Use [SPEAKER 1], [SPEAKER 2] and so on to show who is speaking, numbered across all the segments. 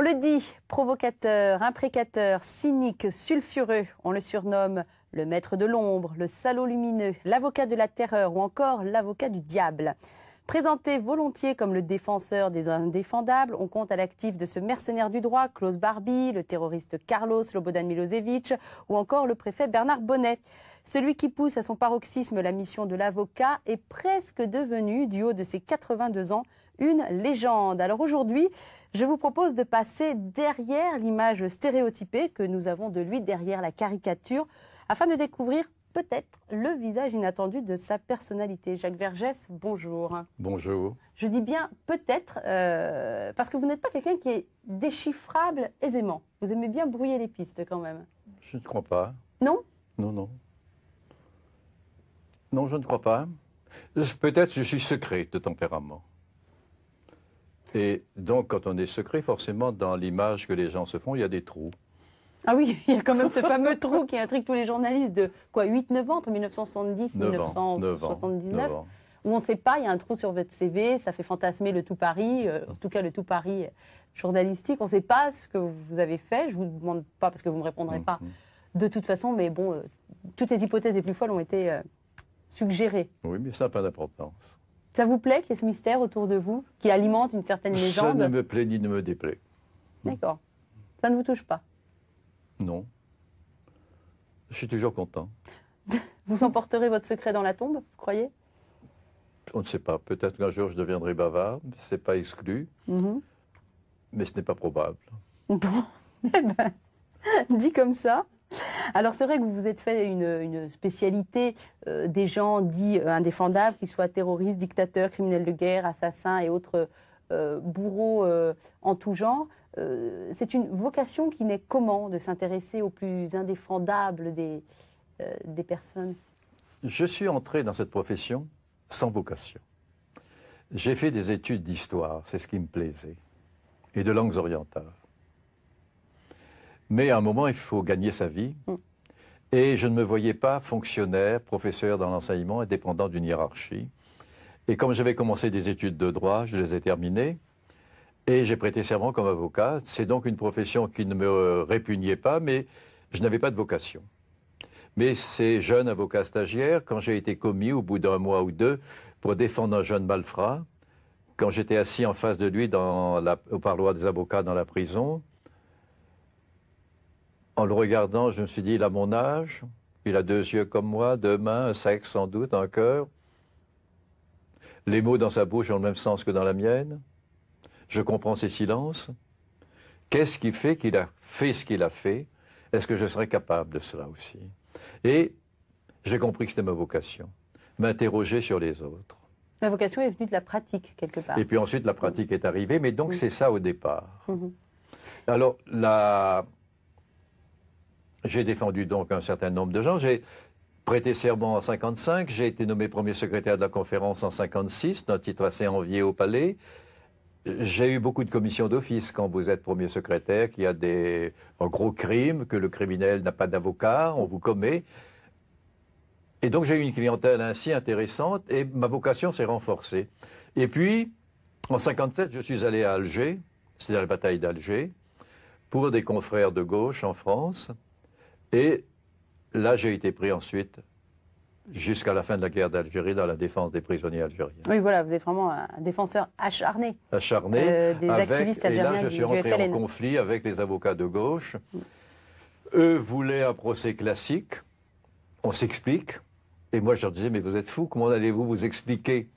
[SPEAKER 1] On le dit, provocateur, imprécateur, cynique, sulfureux, on le surnomme le maître de l'ombre, le salaud lumineux, l'avocat de la terreur ou encore l'avocat du diable. Présenté volontiers comme le défenseur des indéfendables, on compte à l'actif de ce mercenaire du droit, Klaus Barbie, le terroriste Carlos Lobodan Milosevic ou encore le préfet Bernard Bonnet. Celui qui pousse à son paroxysme la mission de l'avocat est presque devenu, du haut de ses 82 ans, une légende. Alors aujourd'hui, je vous propose de passer derrière l'image stéréotypée que nous avons de lui, derrière la caricature, afin de découvrir peut-être le visage inattendu de sa personnalité. Jacques Vergès, bonjour. Bonjour. Je dis bien peut-être, euh, parce que vous n'êtes pas quelqu'un qui est déchiffrable aisément. Vous aimez bien brouiller les pistes quand même.
[SPEAKER 2] Je ne crois pas. Non Non, non. Non, je ne crois pas. Peut-être je suis secret de tempérament. Et donc, quand on est secret, forcément, dans l'image que les gens se font, il y a des trous.
[SPEAKER 1] Ah oui, il y a quand même ce fameux trou qui intrigue tous les journalistes de quoi 8-9 ans, entre 1970 et 1979, où on ne sait pas, il y a un trou sur votre CV, ça fait fantasmer le tout Paris, euh, en tout cas le tout Paris journalistique. On ne sait pas ce que vous avez fait, je ne vous demande pas parce que vous ne me répondrez pas mhm, mhm. de toute façon, mais bon, euh, toutes les hypothèses les plus folles ont été euh, suggérées.
[SPEAKER 2] Oui, mais ça n'a pas d'importance.
[SPEAKER 1] Ça vous plaît qu'il y ait ce mystère autour de vous, qui alimente une certaine légende Ça ne
[SPEAKER 2] me plaît ni ne me déplaît.
[SPEAKER 1] D'accord. Ça ne vous touche pas
[SPEAKER 2] Non. Je suis toujours content.
[SPEAKER 1] vous emporterez votre secret dans la tombe, vous croyez
[SPEAKER 2] On ne sait pas. Peut-être qu'un jour je deviendrai bavard, ce n'est pas exclu, mhm. mais ce n'est pas probable.
[SPEAKER 1] Bon, eh ben, comme ça, alors c'est vrai que vous vous êtes fait une, spécialité euh, des gens dits euh, indéfendables, qu'ils soient terroristes, dictateurs, criminels de guerre, assassins et autres euh, bourreaux en tout genre. c'est une vocation qui n'est comment de s'intéresser aux plus indéfendables des personnes
[SPEAKER 2] Je suis entré dans cette profession sans vocation. J'ai fait des études d'histoire, c'est ce qui me plaisait, et de langues orientales. Mais à un moment, il faut gagner sa vie. Mm. Et je ne me voyais pas fonctionnaire, professeur dans l'enseignement et dépendant d'une hiérarchie. Et comme j'avais commencé des études de droit, je les ai terminées. Et j'ai prêté serment comme avocat. C'est donc une profession qui ne me répugnait pas, mais je n'avais pas de vocation. Mais ces jeunes avocats stagiaires, quand j'ai été commis au bout d'un mois ou deux pour défendre un jeune malfrat, quand j'étais assis en face de lui au parloir des avocats dans la prison, en le regardant, je me suis dit, il a mon âge, il a deux yeux comme moi, deux mains, un sexe sans doute, un cœur. Les mots dans sa bouche ont le même sens que dans la mienne. Je comprends ses silences. Qu'est-ce qui fait qu'il a fait ce qu'il a fait Est-ce que je serais capable de cela aussi Et j'ai compris que c'était ma vocation, m'interroger sur les autres.
[SPEAKER 1] La vocation est venue de la pratique, quelque part. Et puis
[SPEAKER 2] ensuite, la pratique est arrivée, mais donc c'est ça au départ. Mm-hmm. Alors, la, j'ai défendu donc un certain nombre de gens. J'ai prêté serment en 55. J'ai été nommé premier secrétaire de la conférence en 56, d'un titre assez envié au palais. J'ai eu beaucoup de commissions d'office quand vous êtes premier secrétaire, qu'il y a des, un gros crimes, que le criminel n'a pas d'avocat, on vous commet. Et donc j'ai eu une clientèle ainsi intéressante et ma vocation s'est renforcée. Et puis, en 57, je suis allé à Alger, c'est à la bataille d'Alger, pour des confrères de gauche en France. Et là, j'ai été pris ensuite jusqu'à la fin de la guerre d'Algérie dans la défense des prisonniers algériens.
[SPEAKER 1] Oui, voilà, vous êtes vraiment un défenseur acharné.
[SPEAKER 2] Acharné. Euh, des activistes algériens. Et là, je suis rentré en conflit avec les avocats de gauche. Eux voulaient un procès classique. On s'explique. Et moi, je leur disais, mais vous êtes fous, comment allez-vous vous expliquer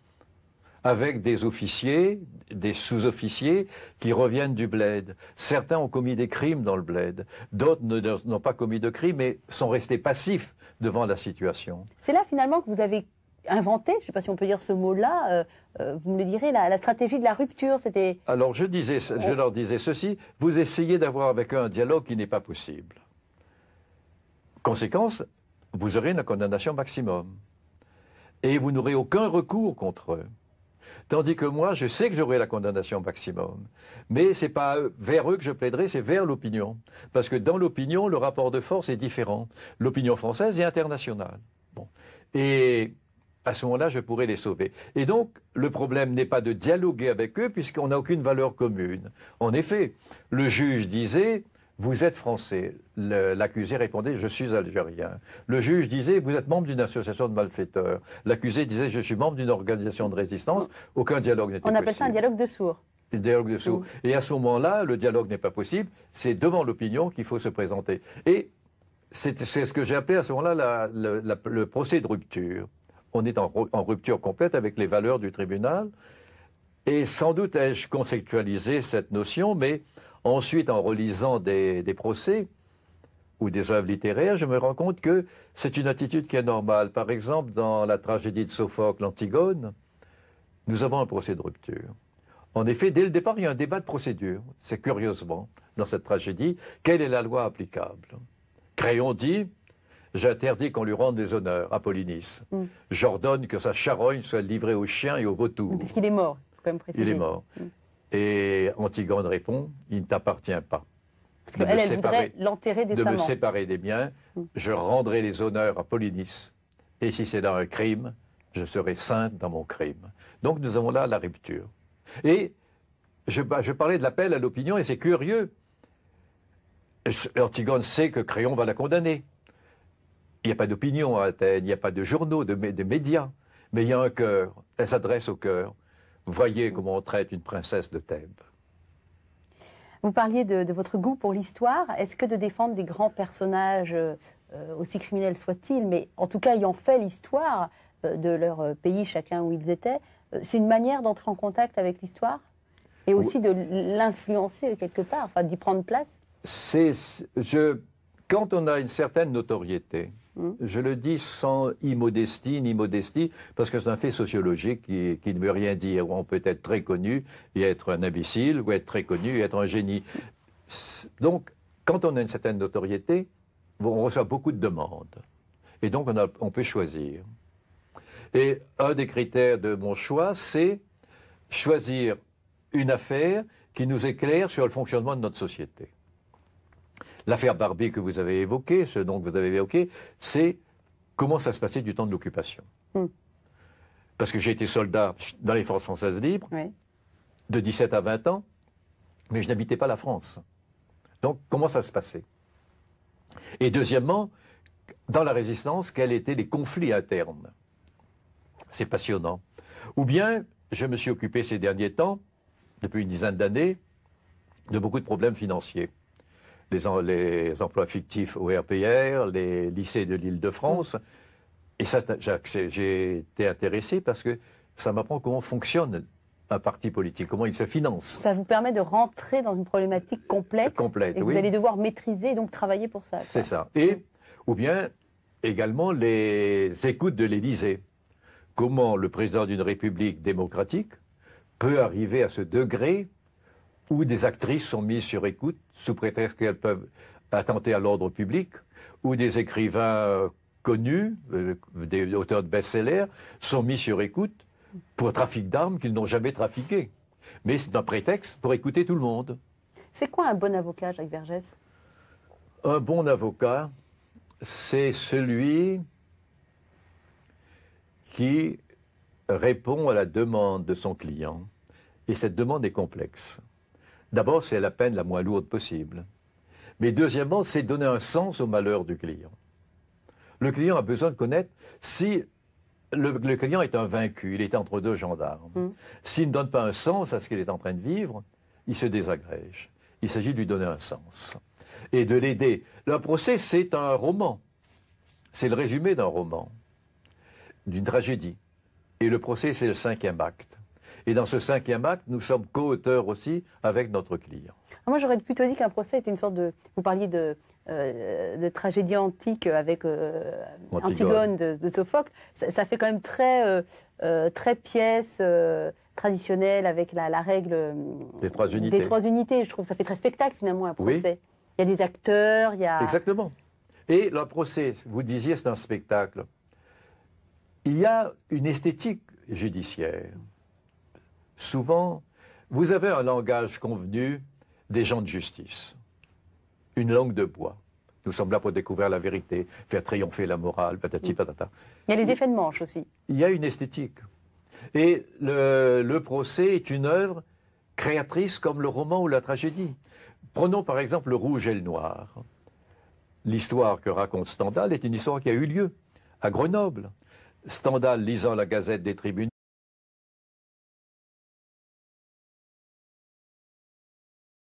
[SPEAKER 2] avec des officiers, des sous-officiers qui reviennent du bled. Certains ont commis des crimes dans le bled, d'autres n'ont pas commis de crimes mais sont restés passifs devant la situation.
[SPEAKER 1] C'est là finalement que vous avez inventé, je ne sais pas si on peut dire ce mot-là, euh, euh, vous me le direz, la, la stratégie de la rupture, c'était...
[SPEAKER 2] Alors je, je leur disais ceci, vous essayez d'avoir avec eux un dialogue qui n'est pas possible. Conséquence, vous aurez une condamnation maximum. Et vous n'aurez aucun recours contre eux. Tandis que moi, je sais que j'aurai la condamnation maximum. Mais n'est pas vers eux que je plaiderai, c'est vers l'opinion. Parce que dans l'opinion, le rapport de force est différent. L'opinion française est internationale. Bon. Et à ce moment-là, je pourrais les sauver. Et donc, le problème n'est pas de dialoguer avec eux, puisqu'on n'a aucune valeur commune. En effet, le juge disait, vous êtes français. L'accusé répondait Je suis algérien. Le juge disait Vous êtes membre d'une association de malfaiteurs. L'accusé disait Je suis membre d'une organisation de résistance. Aucun dialogue n'était possible. On appelle ça un
[SPEAKER 1] dialogue de sourds.
[SPEAKER 2] Un dialogue de sourds. Et à ce moment-là, le dialogue n'est pas possible. C'est devant l'opinion qu'il faut se présenter. Et c'est ce que j'ai appelé à ce moment-là le procès de rupture. On est en rupture complète avec les valeurs du tribunal. Et sans doute ai-je conceptualisé cette notion, mais Ensuite, en relisant des, procès ou des œuvres littéraires, je me rends compte que c'est une attitude qui est normale. Par exemple, dans la tragédie de Sophocle, l'Antigone, nous avons un procès de rupture. En effet, dès le départ, il y a un débat de procédure. C'est curieusement, dans cette tragédie, quelle est la loi applicable Créon dit J'interdis qu'on lui rende des honneurs, à mm. J'ordonne que sa charogne soit livrée aux chiens et aux vautours. Parce
[SPEAKER 1] qu'il est mort, Il est mort.
[SPEAKER 2] Mm. Et Antigone répond, il ne t'appartient pas. Parce qu'elle, elle
[SPEAKER 1] l'enterrer De me
[SPEAKER 2] séparer des biens, mm. je rendrai les honneurs à Polynice. Et si c'est dans un crime, je serai sainte dans mon crime. Donc nous avons là la rupture. Et je, parlais de l'appel à l'opinion, et c'est curieux. Antigone sait que Créon va la condamner. Il n'y a pas d'opinion à Athènes, il n'y a pas de journaux, de médias, mais il y a un cœur. Elle s'adresse au cœur. Voyez comment on traite une princesse de Thèbes.
[SPEAKER 1] Vous parliez de, votre goût pour l'histoire. Est-ce que de défendre des grands personnages, euh, aussi criminels soient-ils, mais en tout cas ayant fait l'histoire euh, de leur euh, pays, chacun où ils étaient, c'est une manière d'entrer en contact avec l'histoire et aussi de l'influencer quelque part, enfin d'y prendre place
[SPEAKER 2] je, Quand on a une certaine notoriété, Mmh. Je le dis sans immodestie ni modestie, parce que c'est un fait sociologique qui, ne veut rien dire. On peut être très connu et être un imbécile, ou être très connu et être un génie. Donc, quand on a une certaine notoriété, on reçoit beaucoup de demandes. Et donc, on peut choisir. Et un des critères de mon choix, c'est choisir une affaire qui nous éclaire sur le fonctionnement de notre société. L'affaire Barbie que vous avez évoquée, ce dont vous avez évoqué, c'est comment ça se passait du temps de l'occupation. Hmm. Parce que j'ai été soldat dans les forces françaises libres, de 17 à 20 ans, mais je n'habitais pas la France. Donc, comment ça se passait Et deuxièmement, dans la résistance, quels étaient les conflits internes C'est passionnant. Ou bien, je me suis occupé ces derniers temps, depuis une dizaine d'années, de beaucoup de problèmes financiers les, les emplois fictifs au RPR, les lycées de l'Île-de-France. Et ça, j'ai été intéressé parce que ça m'apprend comment fonctionne un parti politique, comment il se finance.
[SPEAKER 1] Ça vous permet de rentrer dans une problématique complète. Complète, et Vous allez devoir maîtriser et donc travailler pour ça.
[SPEAKER 2] C'est ça. Et, ou bien, également les écoutes de l'Élysée. Comment le président d'une république démocratique peut arriver à ce degré où des actrices sont mises sur écoute sous prétexte qu'elles peuvent attenter à l'ordre public, où des écrivains euh, connus, euh, des auteurs de best-sellers, sont mis sur écoute pour trafic d'armes qu'ils n'ont jamais trafiqué. Mais c'est un prétexte pour écouter tout le monde.
[SPEAKER 1] C'est quoi un bon avocat, Jacques Vergès
[SPEAKER 2] Un bon avocat, c'est celui qui répond à la demande de son client. Et cette demande est complexe. D'abord, c'est la peine la moins lourde possible. Mais deuxièmement, c'est donner un sens au malheur du client. Le client a besoin de connaître si le, client est un vaincu, il est entre deux gendarmes. Mm. S'il ne donne pas un sens à ce qu'il est en train de vivre, il se désagrège. Il s'agit de lui donner un sens et de l'aider. Le procès, c'est un roman. C'est le résumé d'un roman, d'une tragédie. Et le procès, c'est le cinquième acte. Et dans ce cinquième acte, nous sommes co-auteurs aussi avec notre client.
[SPEAKER 1] Ah, moi, j'aurais plutôt dit qu'un procès était une sorte de. Vous parliez de, euh, de tragédie antique avec euh, Antigone, de, de, Sophocle. Ça, fait quand même très, euh, très pièce traditionnelle avec la, la règle des trois, unités. des trois unités. Je trouve ça fait très spectacle finalement un procès. Il y a des acteurs, il y a.
[SPEAKER 2] Exactement. Et le procès, vous disiez, c'est un spectacle. Il y a une esthétique judiciaire. Souvent, vous avez un langage convenu des gens de justice, une langue de bois. Nous sommes là pour découvrir la vérité, faire triompher la morale, patati patata.
[SPEAKER 1] Il y a des effets de manche aussi.
[SPEAKER 2] Il y a une esthétique. Et le, procès est une œuvre créatrice comme le roman ou la tragédie. Prenons par exemple Le Rouge et le Noir. L'histoire que raconte Stendhal est une histoire qui a eu lieu à Grenoble. Stendhal lisant la gazette des tribunaux,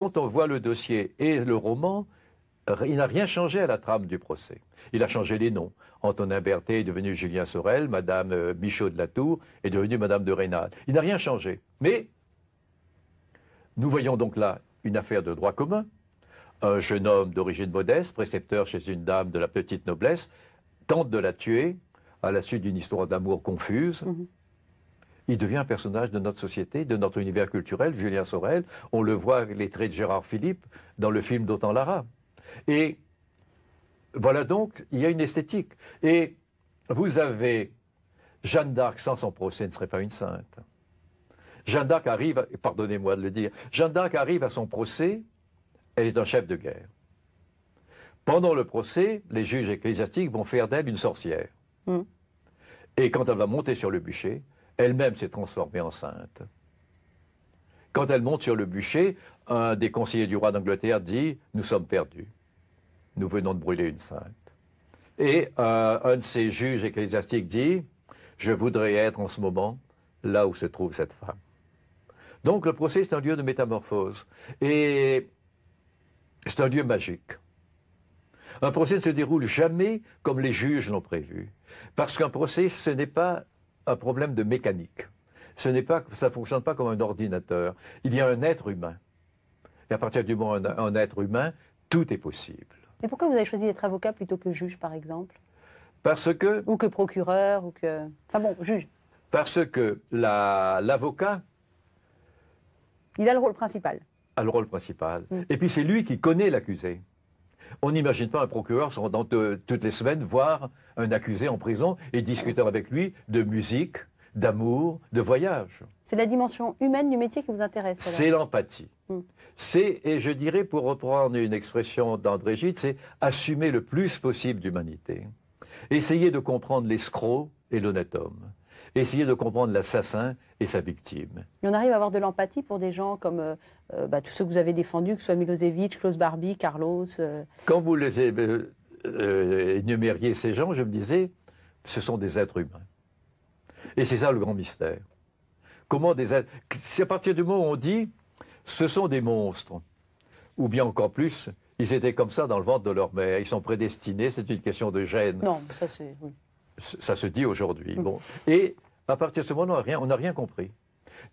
[SPEAKER 2] Quand on voit le dossier et le roman, il n'a rien changé à la trame du procès. Il a changé les noms. Antonin Berthet est devenu Julien Sorel, Madame euh, Michaud de la Tour est devenue Madame de Rênal. Il n'a rien changé. Mais nous voyons donc là une affaire de droit commun. Un jeune homme d'origine modeste, précepteur chez une dame de la petite noblesse, tente de la tuer à la suite d'une histoire d'amour confuse. Mhm il devient un personnage de notre société, de notre univers culturel. Julien Sorel, on le voit avec les traits de Gérard Philippe dans le film d'Autant Lara. Et voilà donc, il y a une esthétique. Et vous avez Jeanne d'Arc sans son procès ne serait pas une sainte. Jeanne d'Arc arrive, pardonnez-moi de le dire, Jeanne d'Arc arrive à son procès, elle est un chef de guerre. Pendant le procès, les juges ecclésiastiques vont faire d'elle une sorcière. Hmm. Et quand elle va monter sur le bûcher, elle-même s'est transformée en sainte. Quand elle monte sur le bûcher, un des conseillers du roi d'Angleterre dit Nous sommes perdus. Nous venons de brûler une sainte. Et euh, un de ses juges ecclésiastiques dit Je voudrais être en ce moment là où se trouve cette femme. Donc le procès, c'est un lieu de métamorphose. Et c'est un lieu magique. Un procès ne se déroule jamais comme les juges l'ont prévu. Parce qu'un procès, ce n'est pas un problème de mécanique. Ce n'est pas, ça ne fonctionne pas comme un ordinateur. Il y a un être humain. Et à partir du moment où un, être humain, tout est possible.
[SPEAKER 1] Et pourquoi vous avez choisi d'être avocat plutôt que juge, par exemple Parce que. Ou que procureur, ou que. Enfin bon, juge.
[SPEAKER 2] Parce que l'avocat.
[SPEAKER 1] il a le rôle principal.
[SPEAKER 2] A le rôle principal. Mm. Et puis c'est lui qui connaît l'accusé. On n'imagine pas un procureur se euh, toutes les semaines voir un accusé en prison et discuter avec lui de musique, d'amour, de voyage.
[SPEAKER 1] C'est la dimension humaine du métier qui vous intéresse. C'est
[SPEAKER 2] l'empathie. Hmm. C'est, et je dirais, pour reprendre une expression d'André Gide, c'est assumer le plus possible d'humanité. Essayer de comprendre l'escroc et l'honnête homme essayer de comprendre l'assassin et sa victime.
[SPEAKER 1] Et on arrive à avoir de l'empathie pour des gens comme euh, euh, bah, tous ceux que vous avez défendus, que ce soit Milosevic, Klaus Barbie, Carlos. Euh.
[SPEAKER 2] Quand vous les euh, énumériez ces gens, je me disais, ce sont des êtres humains. Et c'est ça le grand mystère. Comment des C'est à partir du moment où on dit, ce sont des monstres, ou bien encore plus, ils étaient comme ça dans le ventre de leur mère. Ils sont prédestinés, c'est une question de gêne.
[SPEAKER 1] Non, ça c'est.
[SPEAKER 2] Ça se dit aujourd'hui. Mm. Bon. Et à partir de ce moment, on n'a rien compris.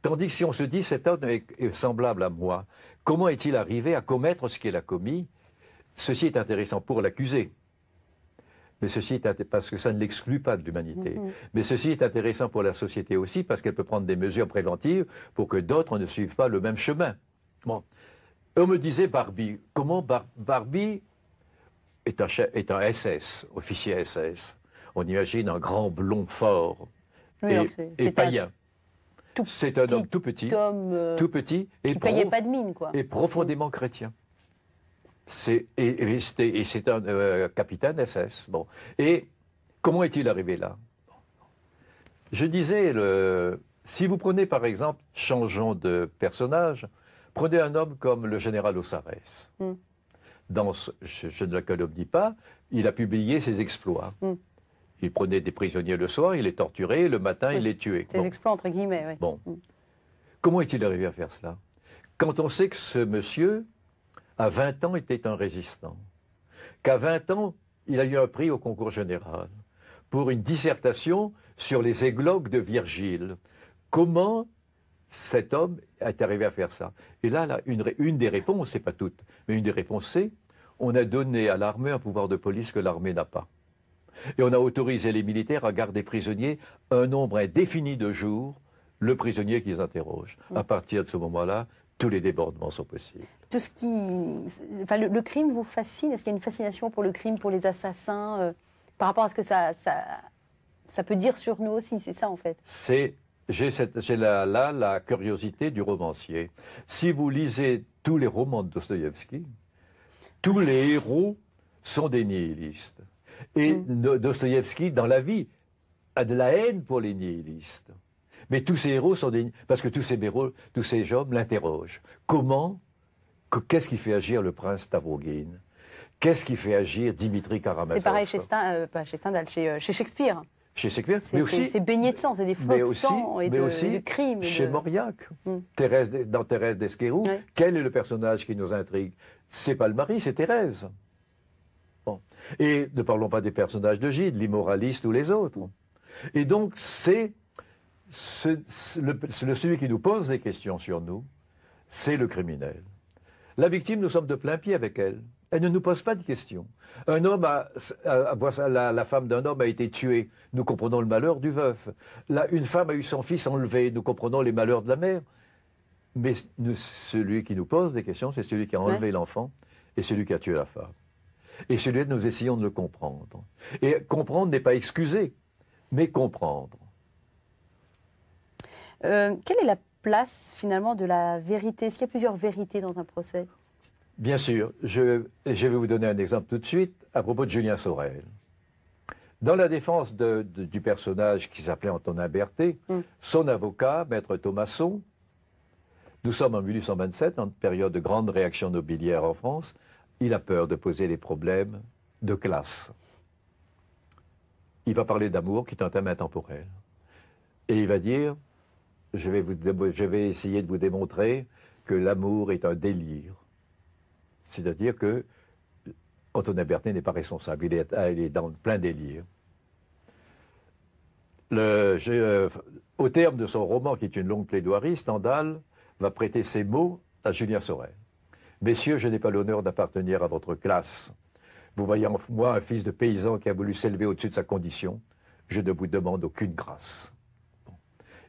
[SPEAKER 2] Tandis que si on se dit cet homme est semblable à moi, comment est-il arrivé à commettre ce qu'il a commis Ceci est intéressant pour l'accusé. Mais ceci est parce que ça ne l'exclut pas de l'humanité. Mm-hmm. Mais ceci est intéressant pour la société aussi parce qu'elle peut prendre des mesures préventives pour que d'autres ne suivent pas le même chemin. On me disait Barbie. Comment Barbie est un SS, officier SS on imagine un grand blond fort
[SPEAKER 1] et,
[SPEAKER 2] païen. C'est un homme tout petit,
[SPEAKER 1] tout
[SPEAKER 2] petit euh, et, pas
[SPEAKER 1] de mine, quoi. et
[SPEAKER 2] profondément chrétien. et, c'est un euh, capitaine SS. Bon. Et comment est-il arrivé là Je disais, le, si vous prenez par exemple, changeons de personnage, prenez un homme comme le général Osares. Hmm. Dans je, ne ne dis pas, il a publié ses exploits. Hmm. Il prenait des prisonniers le soir, il les torturait, le matin, il les tuait. Ces
[SPEAKER 1] exploits, entre guillemets,
[SPEAKER 2] Bon. Mm. Comment est-il arrivé à faire cela Quand on sait que ce monsieur, à 20 ans, était un résistant, qu'à 20 ans, il a eu un prix au concours général pour une dissertation sur les églogues de Virgile. Comment cet homme est arrivé à faire ça Et là, là une, une des réponses, c'est pas toutes, mais une des réponses, c'est on a donné à l'armée un pouvoir de police que l'armée n'a pas. Et on a autorisé les militaires à garder prisonniers un nombre indéfini de jours le prisonnier qu'ils interrogent. À mm. partir de ce moment-là, tous les débordements sont possibles.
[SPEAKER 1] Tout ce qui, enfin, le, crime vous fascine Est-ce qu'il y a une fascination pour le crime, pour les assassins, euh, par rapport à ce que ça, peut dire sur nous aussi C'est ça en fait.
[SPEAKER 2] C'est j'ai là, la curiosité du romancier. Si vous lisez tous les romans de Dostoïevski, tous les héros sont des nihilistes. Et mmh. Dostoïevski, dans la vie, a de la haine pour les nihilistes. Mais tous ces héros sont des... Parce que tous ces, héros, tous ces hommes l'interrogent. Comment Qu'est-ce qui fait agir le prince Stavrogin Qu'est-ce qui fait agir Dimitri Karamazov C'est pareil
[SPEAKER 1] chez, euh, pas chez Stendhal, euh, chez, Shakespeare.
[SPEAKER 2] Chez Shakespeare, mais aussi... C'est
[SPEAKER 1] baigné de sang, c'est des flots de sang et de, aussi Chez Mauriac, mm.
[SPEAKER 2] Thérèse, dans Thérèse d'Esquerou, quel est le personnage qui nous intrigue C'est pas le mari, c'est Thérèse. Et ne parlons pas des personnages de Gide, l'immoraliste ou les autres. Et donc, c'est le, celui qui nous pose des questions sur nous, c'est le criminel. La victime, nous sommes de plein pied avec elle. Elle ne nous pose pas de questions. Un homme a, la, femme d'un homme a été tuée. Nous comprenons le malheur du veuf. Là, une femme a eu son fils enlevé. Nous comprenons les malheurs de la mère. Mais celui qui nous pose des questions, c'est celui qui a enlevé l'enfant et celui qui a tué la femme. Et celui-là, nous essayons de le comprendre. Et comprendre n'est pas excuser, mais comprendre.
[SPEAKER 1] Euh, quelle est la place finalement de la vérité Est-ce qu'il y a plusieurs vérités dans un procès
[SPEAKER 2] Bien sûr. Je, vais vous donner un exemple tout de suite à propos de Julien Sorel. Dans la défense du personnage qui s'appelait Antonin Berthet, hmm. son avocat, maître Thomasson, nous sommes en 1827, en période de grande réaction nobiliaire en France, il a peur de poser les problèmes de classe. Il va parler d'amour, qui est un thème intemporel. Et il va dire, je vais, essayer de vous démontrer que l'amour est un délire. C'est-à-dire que euh, Antonin Bertin n'est pas responsable, il est, dans plein délire. Euh, au terme de son roman, qui est une longue plaidoirie, Stendhal va prêter ses mots à Julien Sorel. Messieurs, je n'ai pas l'honneur d'appartenir à votre classe. Vous voyez en moi un fils de paysan qui a voulu s'élever au-dessus de sa condition. Je ne vous demande aucune grâce.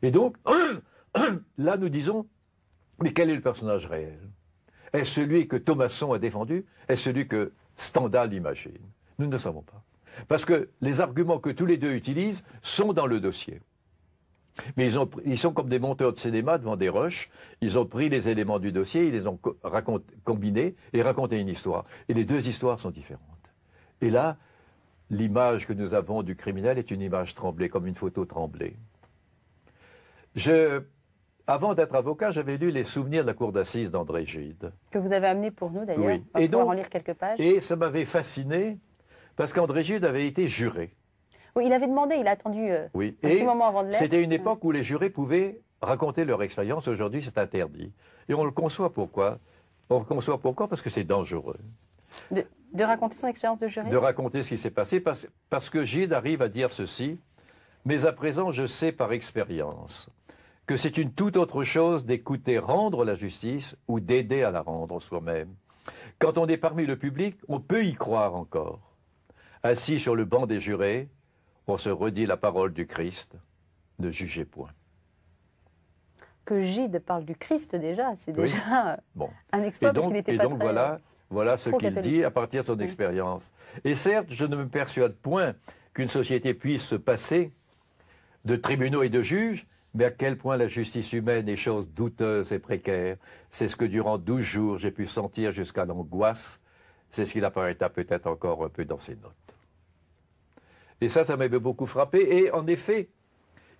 [SPEAKER 2] Et donc, là, nous disons, mais quel est le personnage réel Est-ce celui que Thomasson a défendu Est-ce celui que Stendhal imagine Nous ne savons pas. Parce que les arguments que tous les deux utilisent sont dans le dossier. Mais ils, sont comme des monteurs de cinéma devant des rushs. Ils ont pris les éléments du dossier, ils les ont combinés et raconté une histoire. Et les deux histoires sont différentes. Et là, l'image que nous avons du criminel est une image tremblée, comme une photo tremblée. avant d'être avocat, j'avais lu les souvenirs de la cour d'assises d'André Gide.
[SPEAKER 1] Que vous avez amené pour nous d'ailleurs. en lire quelques pages.
[SPEAKER 2] Et ça m'avait fasciné parce qu'André Gide avait été juré.
[SPEAKER 1] Oui, il avait demandé, il a attendu euh,
[SPEAKER 2] un petit moment avant de l'être. C'était une mm. époque où les jurés pouvaient raconter leur expérience. Aujourd'hui, c'est interdit. Et on le conçoit pourquoi On le conçoit pourquoi Parce que c'est dangereux.
[SPEAKER 1] De, raconter son expérience de juré De
[SPEAKER 2] raconter ce qui s'est passé, parce, parce que Gide arrive à dire ceci. Mais à présent, je sais par expérience que c'est une toute autre chose d'écouter rendre la justice ou d'aider à la rendre soi-même. Quand on est parmi le public, on peut y croire encore. Assis sur le banc des jurés, on se redit la parole du Christ, ne jugez point.
[SPEAKER 1] Que Gide parle du Christ déjà, c'est déjà un exploit et donc, pas voilà,
[SPEAKER 2] voilà ce qu'il dit à partir de son expérience. Et certes, je ne me persuade point qu'une société puisse se passer de tribunaux et de juges, mais à quel point la justice humaine est chose douteuse et précaire. C'est ce que durant douze jours j'ai pu sentir jusqu'à l'angoisse. C'est ce qu'il apparaîtra peut-être encore un peu dans ses notes. Et ça, ça m'avait beaucoup frappé. Et en effet,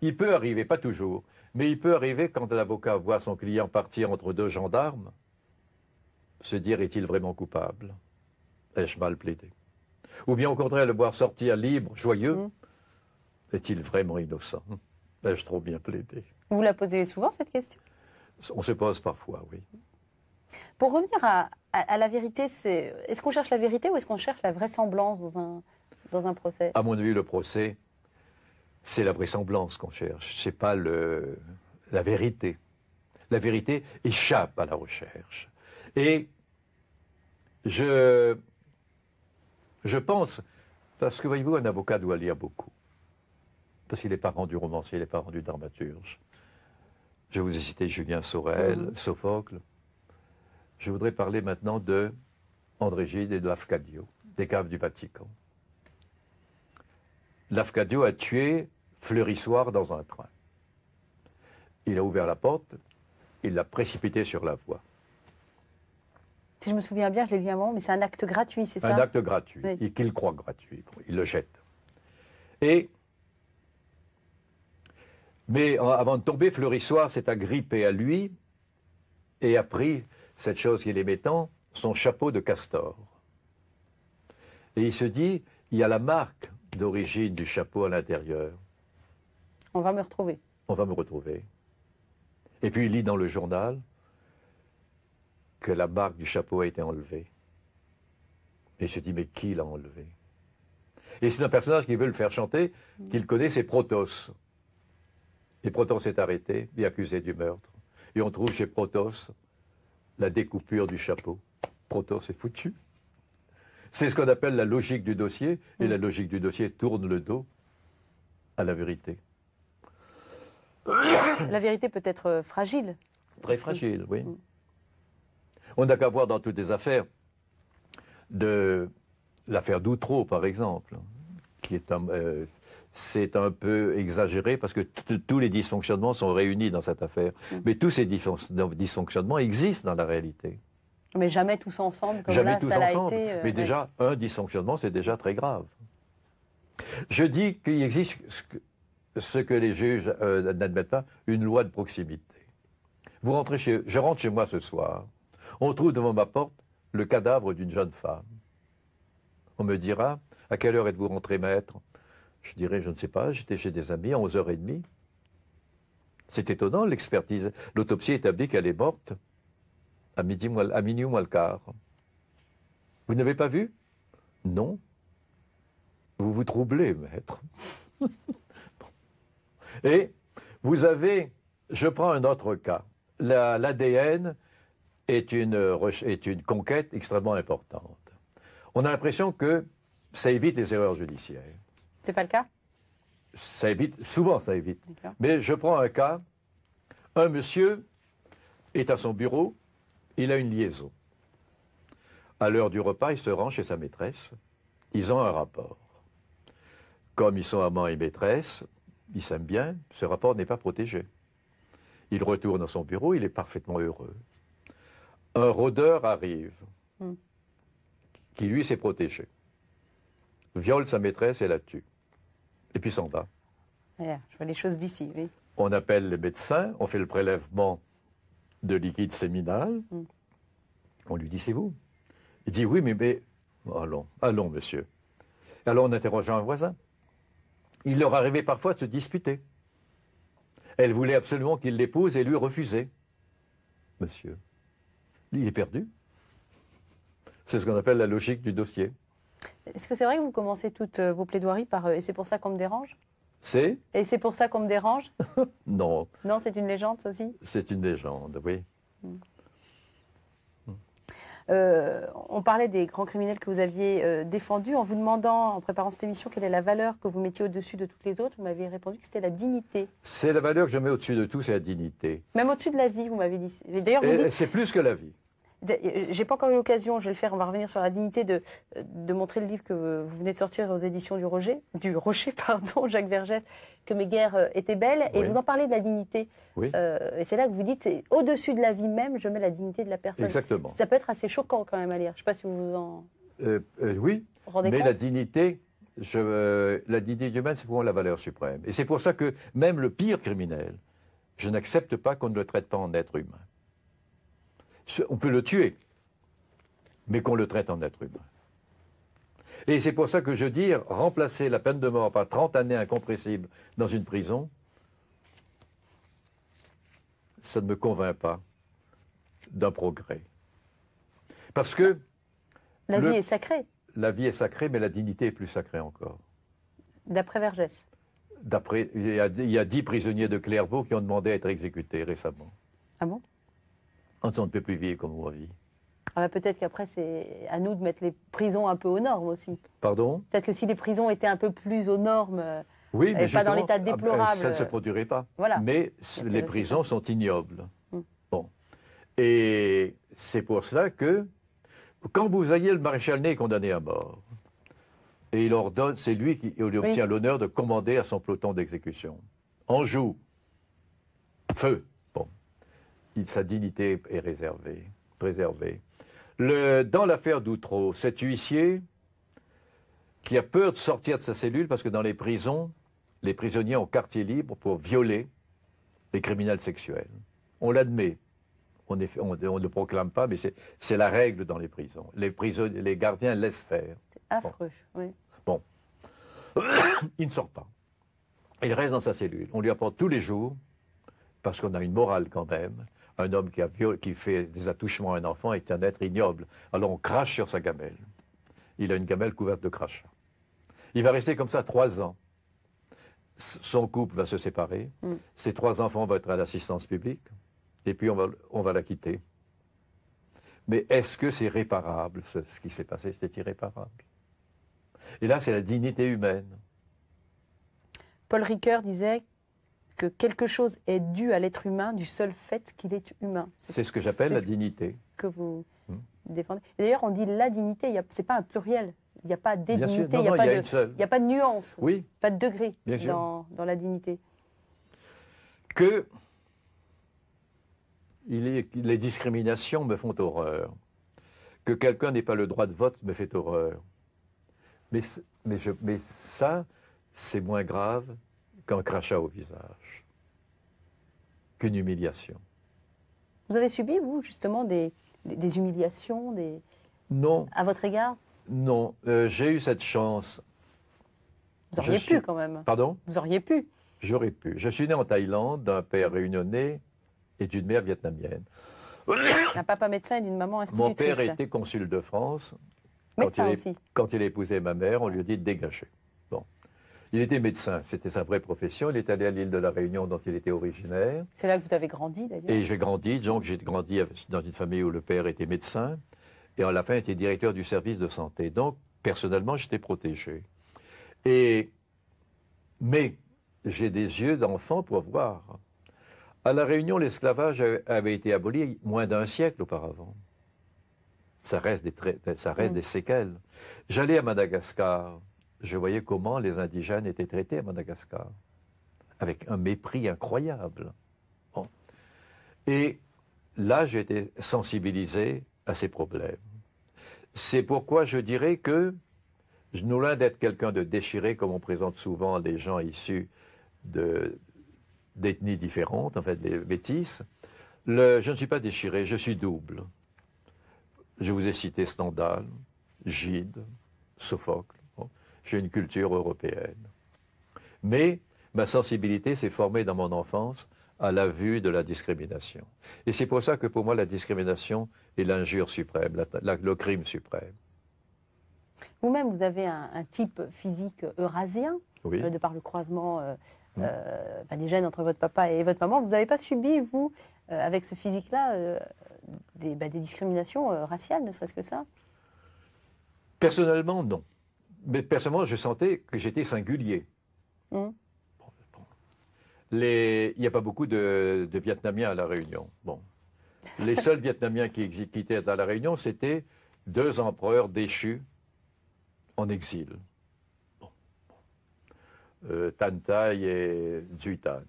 [SPEAKER 2] il peut arriver, pas toujours, mais il peut arriver quand l'avocat voit son client partir entre deux gendarmes, se dire est-il vraiment coupable Ai-je mal plaidé Ou bien au contraire, le voir sortir libre, joyeux, mmh. est-il vraiment innocent Ai-je trop bien plaidé
[SPEAKER 1] Vous la posez souvent cette question
[SPEAKER 2] On se pose parfois, oui.
[SPEAKER 1] Pour revenir à, la vérité, c'est est-ce qu'on cherche la vérité ou est-ce qu'on cherche la vraisemblance dans un dans un procès À
[SPEAKER 2] mon avis, le procès, c'est la vraisemblance qu'on cherche, Ce n'est pas la vérité. La vérité échappe à la recherche. Et je, pense, parce que voyez-vous, un avocat doit lire beaucoup. Parce qu'il est pas rendu romancier, il n'est pas rendu dramaturge. Je vous ai cité Julien Sorel, mhm. Sophocle. Je voudrais parler maintenant de André Gide et de l'Afcadio, des caves du Vatican. Lafcadio a tué Fleurissoir dans un train. Il a ouvert la porte, il l'a précipité sur la voie.
[SPEAKER 1] Si je me souviens bien, je l'ai lu un mais c'est un acte gratuit, c'est ça Un
[SPEAKER 2] acte gratuit, et qu'il croit gratuit. Il le jette. Et. Mais avant de tomber, Fleurissoir s'est agrippé à lui et a pris cette chose qu'il aimait tant, son chapeau de castor. Et il se dit, il y a la marque d'origine du chapeau à l'intérieur.
[SPEAKER 1] On va me retrouver.
[SPEAKER 2] On va me retrouver. Et puis il lit dans le journal que la marque du chapeau a été enlevée. Et il se dit, mais qui l'a enlevée Et c'est un personnage qui veut le faire chanter, qu'il connaît, c'est Protos. Et Protos est arrêté et accusé du meurtre. Et on trouve chez Protos la découpure du chapeau. Protos est foutu. C'est ce qu'on appelle la logique du dossier, et la logique du dossier tourne le dos à la vérité.
[SPEAKER 1] La vérité peut être euh, fragile.
[SPEAKER 2] Très fragile, oui. Mm. On n'a qu'à voir dans toutes les affaires, de l'affaire d'Outreau, par exemple, qui est un, euh, c'est un peu exagéré parce que tous les dysfonctionnements sont réunis dans cette affaire. Mm. Mais tous ces dysfonctionnements existent dans la réalité.
[SPEAKER 1] Mais jamais tous ensemble. Comme jamais tous ensemble. Euh, mais déjà,
[SPEAKER 2] un dysfonctionnement, c'est déjà très grave. Je dis qu'il existe ce que les juges euh, n'admettent pas, une loi de proximité. Vous rentrez chez, je rentre chez moi ce soir. On trouve devant ma porte le cadavre d'une jeune femme. On me dira, à quelle heure êtes-vous rentré, maître Je dirais, je ne sais pas, j'étais chez des amis à 11h30. C'est étonnant, l'expertise. L'autopsie établit qu'elle est morte à le quart. Vous n'avez pas vu Non. Vous vous troublez, maître. Et vous avez, je prends un autre cas. L'ADN est, une, est une conquête extrêmement importante. On a l'impression que ça évite les erreurs judiciaires. C'est pas le cas Ça évite, souvent ça évite. Mais je prends un cas. Un monsieur est à son bureau, il a une liaison. À l'heure du repas, il se rend chez sa maîtresse. Ils ont un rapport. Comme ils sont amants et maîtresse, ils s'aiment bien, ce rapport n'est pas protégé. Il retourne à son bureau, il est parfaitement heureux. Un rôdeur arrive, hmm. qui lui s'est protégé, viole sa maîtresse et la tue. Et puis s'en va.
[SPEAKER 1] je vois les choses d'ici,
[SPEAKER 2] On appelle les médecins, on fait le prélèvement de liquide séminal. Mm. On lui dit, c'est vous. Il dit, oui, mais, mais allons, allons, monsieur. Alors, en interrogeant un voisin, il leur arrivait parfois de se disputer. Elle voulait absolument qu'il l'épouse et lui refusait. Monsieur, il est perdu. C'est ce qu'on appelle la logique du dossier.
[SPEAKER 1] Est-ce que c'est vrai que vous commencez toutes vos plaidoiries par euh, et c'est pour ça qu'on me dérange c'est Et c'est pour ça qu'on me dérange Non. Non, c'est une légende aussi
[SPEAKER 2] C'est une légende, oui.
[SPEAKER 1] Hmm. Euh, on parlait des grands criminels que vous aviez euh, défendus. En vous demandant, en préparant cette émission, quelle est la valeur que vous mettiez au-dessus de toutes les autres, vous m'avez répondu que c'était la dignité.
[SPEAKER 2] C'est la valeur que je mets au-dessus de tout, c'est la dignité.
[SPEAKER 1] Même au-dessus de la vie, vous m'avez dit. D'ailleurs, dites... C'est
[SPEAKER 2] plus que la vie.
[SPEAKER 1] Euh, j'ai pas encore eu l'occasion, je vais le faire, on va revenir sur la dignité de, euh, de montrer le livre que vous venez de sortir aux éditions du Roger, du Rocher, pardon, Jacques Vergès, que mes guerres euh, étaient belles, et vous en parlez de la dignité. et c'est là que vous dites, au-dessus de la vie même, je mets la dignité de la personne. Exactement. Ça peut être assez choquant quand même à lire, je sais pas si vous vous en...
[SPEAKER 2] rendez compte. – oui, mais la dignité, je, la dignité humaine, c'est pour moi la valeur suprême. Et c'est pour ça que même le pire criminel, je n'accepte pas qu'on ne le traite pas en être humain on peut le tuer, mais qu'on le traite en être humain. Et c'est pour ça que je dis, remplacer la peine de mort par 30 années incompressibles dans une prison, ça ne me convainc pas d'un progrès. Parce que... La vie est sacrée. La vie est sacrée, mais la dignité est plus sacrée encore.
[SPEAKER 1] D'après Vergès.
[SPEAKER 2] D'après, il, y a dix prisonniers de Clairvaux qui ont demandé à être exécutés récemment. Ah bon on ne peut plus vivre comme on vit.
[SPEAKER 1] Ah bah peut-être qu'après, c'est à nous de mettre les prisons un peu aux normes aussi. Pardon Peut-être que si les prisons étaient un peu plus aux normes, oui, mais euh, et pas dans l'état déplorable. Ah, ça ne se
[SPEAKER 2] produirait pas. Mais les prisons sont ignobles. Mm. Bon. Et c'est pour cela que, quand vous voyez le maréchal Ney condamné à mort, et il ordonne, c'est lui qui lui obtient l'honneur de commander à son peloton d'exécution. joue. feu sa dignité est réservée, préservée. dans l'affaire d'Outreau, cet huissier qui a peur de sortir de sa cellule parce que dans les prisons, les prisonniers ont quartier libre pour violer les criminels sexuels. On l'admet. On, ne proclame pas, mais c'est la règle dans les prisons. Les, gardiens laissent faire.
[SPEAKER 1] C'est affreux, oui.
[SPEAKER 2] Bon. Il ne sort pas. Il reste dans sa cellule. On lui apporte tous les jours, parce qu'on a une morale quand même, un homme qui, a qui fait des attouchements à un enfant est un être ignoble. Alors on crache sur sa gamelle. Il a une gamelle couverte de crachats. Il va rester comme ça trois ans. Son couple va se séparer. Mm. Ses trois enfants vont être à l'assistance publique. Et puis on va, on va la quitter. Mais est-ce que c'est réparable ce, qui s'est passé C'est irréparable. Et là, c'est la dignité humaine.
[SPEAKER 1] Paul Ricoeur disait que quelque chose est dû à l'être humain du seul fait qu'il est humain.
[SPEAKER 2] C'est ce que j'appelle la dignité.
[SPEAKER 1] Que vous hmm. défendez. D'ailleurs, on dit la dignité, ce n'est pas un pluriel. Il n'y a pas des dignités, il n'y a, a, pas de nuance, oui. pas de degré dans, la dignité.
[SPEAKER 2] Que il est, les discriminations me font horreur. Que quelqu'un n'ait pas le droit de vote me fait horreur. Mais, mais, je, mais ça, c'est moins grave qu'un crachat au visage, qu'une humiliation.
[SPEAKER 1] Vous avez subi, vous, justement, des, humiliations des... Non. À votre égard
[SPEAKER 2] Non. Euh, j'ai eu cette chance.
[SPEAKER 1] Vous auriez pu, quand même. Pardon Vous auriez pu.
[SPEAKER 2] J'aurais pu. Je suis né en Thaïlande d'un père réunionnais et d'une mère vietnamienne.
[SPEAKER 1] Un papa médecin et d'une maman institutrice. Mon père était
[SPEAKER 2] consul de France. Quand il, épousait quand il, a épousé ma mère, on lui a dit de dégager. Il était médecin, c'était sa vraie profession. Il est allé à l'île de la Réunion dont il était originaire.
[SPEAKER 1] C'est là que vous avez grandi d'ailleurs. Et
[SPEAKER 2] j'ai grandi, donc j'ai grandi dans une famille où le père était médecin et en la fin était directeur du service de santé. Donc personnellement, j'étais protégé. Et mais j'ai des yeux d'enfant pour voir. À la Réunion, l'esclavage avait été aboli moins d'un siècle auparavant. Ça reste des, ça reste mm. des séquelles. J'allais à Madagascar je voyais comment les indigènes étaient traités à Madagascar, avec un mépris incroyable. Et là, j'ai été sensibilisé à ces problèmes. C'est pourquoi je dirais que, nous loin d'être quelqu'un de déchiré, comme on présente souvent les gens issus d'ethnies différentes, en fait, des bêtises, je ne suis pas déchiré, je suis double. Je vous ai cité Stendhal, Gide, Sophocle j'ai une culture européenne. Mais ma sensibilité s'est formée dans mon enfance à la vue de la discrimination. Et c'est pour ça que pour moi, la discrimination est l'injure suprême, le crime suprême.
[SPEAKER 1] Vous-même, vous avez un, type physique eurasien, euh, de par le croisement euh, euh, bah, des gènes entre votre papa et votre maman. Vous n'avez pas subi, vous, avec ce physique-là, bah, des, discriminations raciales, ne serait-ce que ça
[SPEAKER 2] Personnellement, non mais personnellement, je sentais que j'étais singulier. Mm. il n'y a pas beaucoup de, Vietnamiens à La Réunion. Bon. Les seuls Vietnamiens qui, qui étaient à La Réunion, c'était deux empereurs déchus en exil. Bon. Euh, Tan Thai et Duy Tan.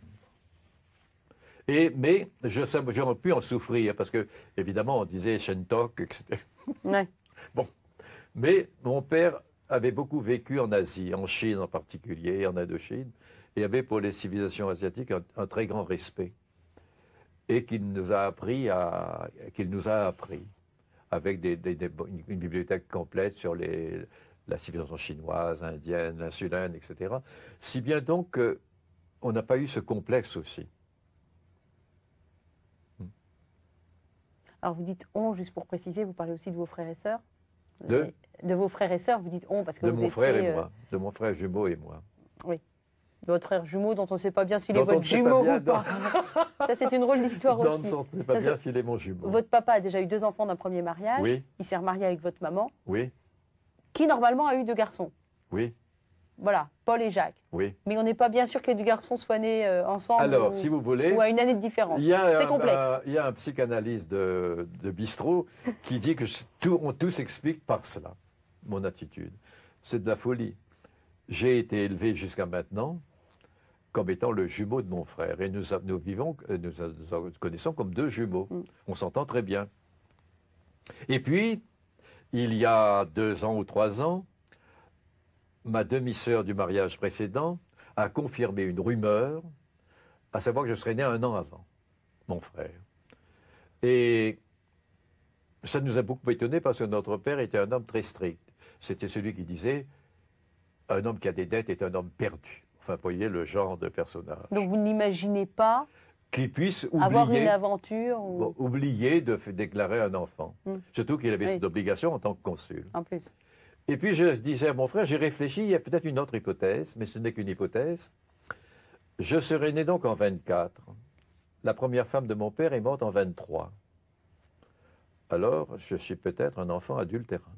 [SPEAKER 2] Et, mais j'aurais pu en souffrir, parce que, évidemment, on disait Tok, etc. bon. Mais mon père avait beaucoup vécu en Asie, en Chine en particulier, en Indochine, et avait pour les civilisations asiatiques un, très grand respect. Et qu'il nous a appris, à, qu'il nous a appris avec des, une bibliothèque complète sur les, la civilisation chinoise, indienne, insuline, etc. Si bien donc qu'on n'a pas eu ce complexe aussi.
[SPEAKER 1] Alors vous dites on, juste pour préciser, vous parlez aussi de vos frères et sœurs euh, de, vos frères et sœurs, vous dites on parce que de mon frère et euh, moi,
[SPEAKER 2] de mon frère jumeau et moi.
[SPEAKER 1] Oui. De votre frère jumeau dont on ne sait pas bien s'il est votre jumeau ou pas. Ça, c'est une rôle d'histoire aussi. on ne sait pas bien
[SPEAKER 2] s'il est mon jumeau.
[SPEAKER 1] Votre papa a déjà eu deux enfants d'un premier mariage. Oui. Il s'est remarié avec votre maman. Oui. Qui, normalement, a eu deux garçons. Oui voilà, Paul et Jacques. Oui. Mais on n'est pas bien sûr que les deux garçons soient nés euh, ensemble. Alors, si vous voulez. Ou à une année de différence. C'est complexe.
[SPEAKER 2] Il y a un psychanalyste de, bistrot qui dit que tout, on tout s'explique par cela, mon attitude. C'est de la folie. J'ai été élevé jusqu'à maintenant comme étant le jumeau de mon frère. Et nous, nous vivons, euh, nous, euh, nous connaissons comme deux jumeaux. Mm. On s'entend très bien. Et puis, il y a deux ans ou trois ans, ma demi-sœur du mariage précédent a confirmé une rumeur, à savoir que je serais né un an avant, mon frère. Et ça nous a beaucoup étonnés parce que notre père était un homme très strict. C'était celui qui disait un homme qui a des dettes est un homme perdu. Enfin, vous voyez le genre de personnage.
[SPEAKER 1] Donc vous n'imaginez pas
[SPEAKER 2] qu'il puisse oublier, avoir une
[SPEAKER 1] aventure ou...
[SPEAKER 2] oublier de déclarer un enfant. Hmm. Surtout qu'il avait cette obligation en tant que consul. En plus. Et puis je disais à mon frère, j'ai réfléchi, il y a peut-être une autre hypothèse, mais ce n'est qu'une hypothèse. Je serai né donc en 24. La première femme de mon père est morte en 23. Alors, je suis peut-être un enfant adultérin.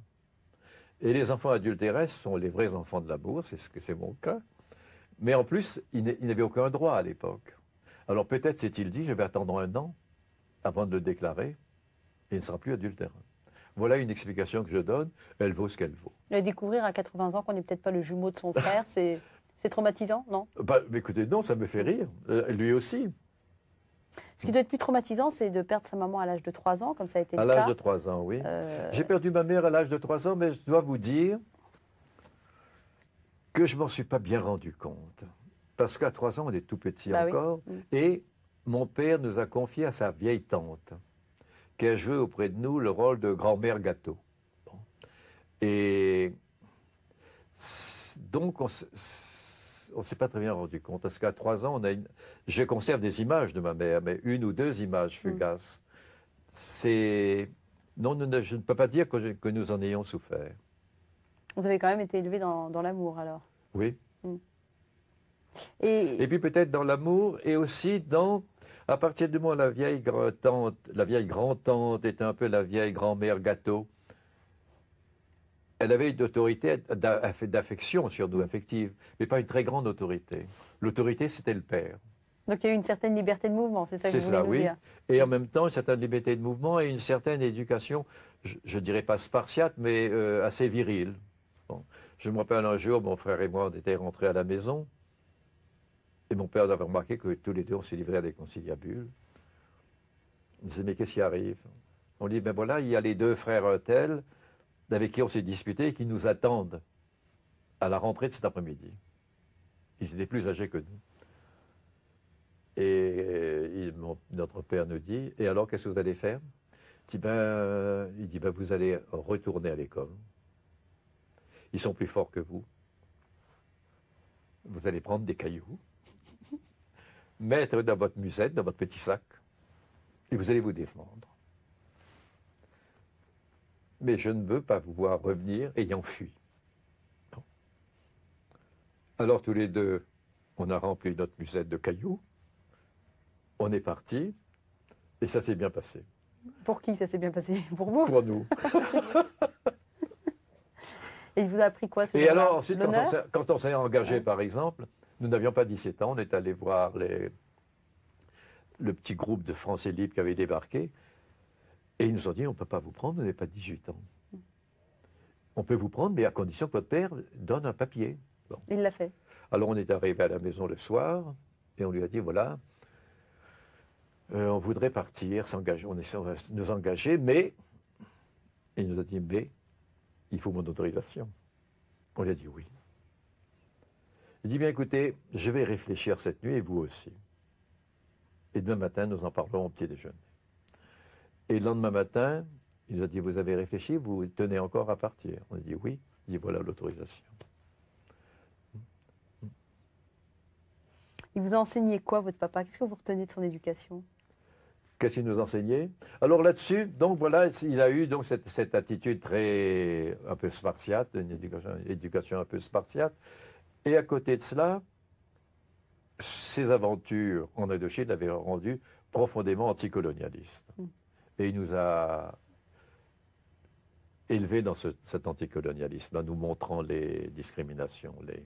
[SPEAKER 2] Et les enfants adultérins sont les vrais enfants de la bourse, c'est ce que c'est mon cas. Mais en plus, ils n'avaient aucun droit à l'époque. Alors peut-être s'est-il dit, je vais attendre un an avant de le déclarer, il ne sera plus adultérin. Voilà une explication que je donne. Elle vaut ce qu'elle vaut.
[SPEAKER 1] découvrir à 80 ans qu'on n'est peut-être pas le jumeau de son frère, c'est traumatisant, non
[SPEAKER 2] bah, Écoutez, non, ça me fait rire. Euh, lui aussi.
[SPEAKER 1] Ce qui doit être plus traumatisant, c'est de perdre sa maman à l'âge de 3 ans, comme ça a été le cas. À l'âge de
[SPEAKER 2] 3 ans, oui. Euh, J'ai perdu ma mère à l'âge de 3 ans, mais je dois vous dire que je m'en suis pas bien rendu compte. Parce qu'à 3 ans, on est tout petit bah encore. Mm. Et mon père nous a confié à sa vieille tante qui a joué auprès de nous le rôle de grand-mère gâteau. Et donc, on ne s'est pas très bien rendu compte, parce qu'à trois ans, on a une... je conserve des images de ma mère, mais une ou deux images mm. fugaces. C'est... Non, je ne peux pas dire que, que, nous en ayons souffert.
[SPEAKER 1] Vous avez quand même été élevé dans, dans l'amour, alors Oui. Mm.
[SPEAKER 2] Et... et puis peut-être dans l'amour et aussi dans à partir du moment où la vieille tante, la vieille grand-tante était un peu la vieille grand-mère gâteau, elle avait une autorité d'affection surtout affective, mais pas une très grande autorité. L'autorité, c'était le père.
[SPEAKER 1] Donc il y a eu une certaine liberté de mouvement, c'est ça que vous voulez ça,
[SPEAKER 2] oui. Et en même temps, une certaine liberté de mouvement et une certaine éducation, je ne dirais pas spartiate, mais euh, assez virile. Je me rappelle un jour, mon frère et moi, on était rentrés à la maison, et mon père avait remarqué que tous les deux, on s'est livrés à des conciliabules. Il disait, mais qu'est-ce qui arrive On dit, ben voilà, il y a les deux frères tels avec qui on s'est disputé et qui nous attendent à la rentrée de cet après-midi. Ils étaient plus âgés que nous. Et euh, notre père nous dit, et alors qu'est-ce que vous allez faire ben, euh, il dit, ben, vous allez retourner à l'école. Ils sont plus forts que vous. Vous allez prendre des cailloux mettre dans votre musette, dans votre petit sac, et vous allez vous défendre. Mais je ne veux pas vous voir revenir ayant fui. Alors tous les deux, on a rempli notre musette de cailloux, on est parti, et ça s'est bien passé.
[SPEAKER 1] Pour qui ça s'est bien passé Pour vous Pour nous. et il vous a appris quoi Et alors, ensuite,
[SPEAKER 2] quand on s'est engagé, par exemple, nous n'avions pas 17 ans, on est allé voir le petit groupe de Français libres qui avait débarqué. Et ils nous ont dit, on ne peut pas vous prendre, vous n'avez pas 18 ans. On peut vous prendre, mais à condition que votre père donne un papier. Il l'a fait. Alors on est arrivé à la maison le soir, et on lui a dit, voilà, euh, on voudrait partir, s'engager, on essaie de nous engager, mais... Il nous a dit, mais, il faut mon autorisation. On lui a dit oui. Il dit, bien écoutez, je vais réfléchir cette nuit et vous aussi. Et demain matin, nous en parlerons au petit déjeuner. Et le lendemain matin, il nous a dit, vous avez réfléchi, vous tenez encore à partir. On a dit, oui. Il dit, voilà l'autorisation.
[SPEAKER 1] Il vous a enseigné quoi, votre papa Qu'est-ce que vous retenez de son éducation
[SPEAKER 2] Qu'est-ce qu'il nous enseignait Alors là-dessus, donc voilà, il a eu donc cette, attitude très un peu spartiate, une éducation un peu spartiate, et à côté de cela, ses aventures en Indochine l'avaient rendu profondément anticolonialiste. Mm. Et il nous a élevés dans cet anticolonialisme, en nous montrant les discriminations, les,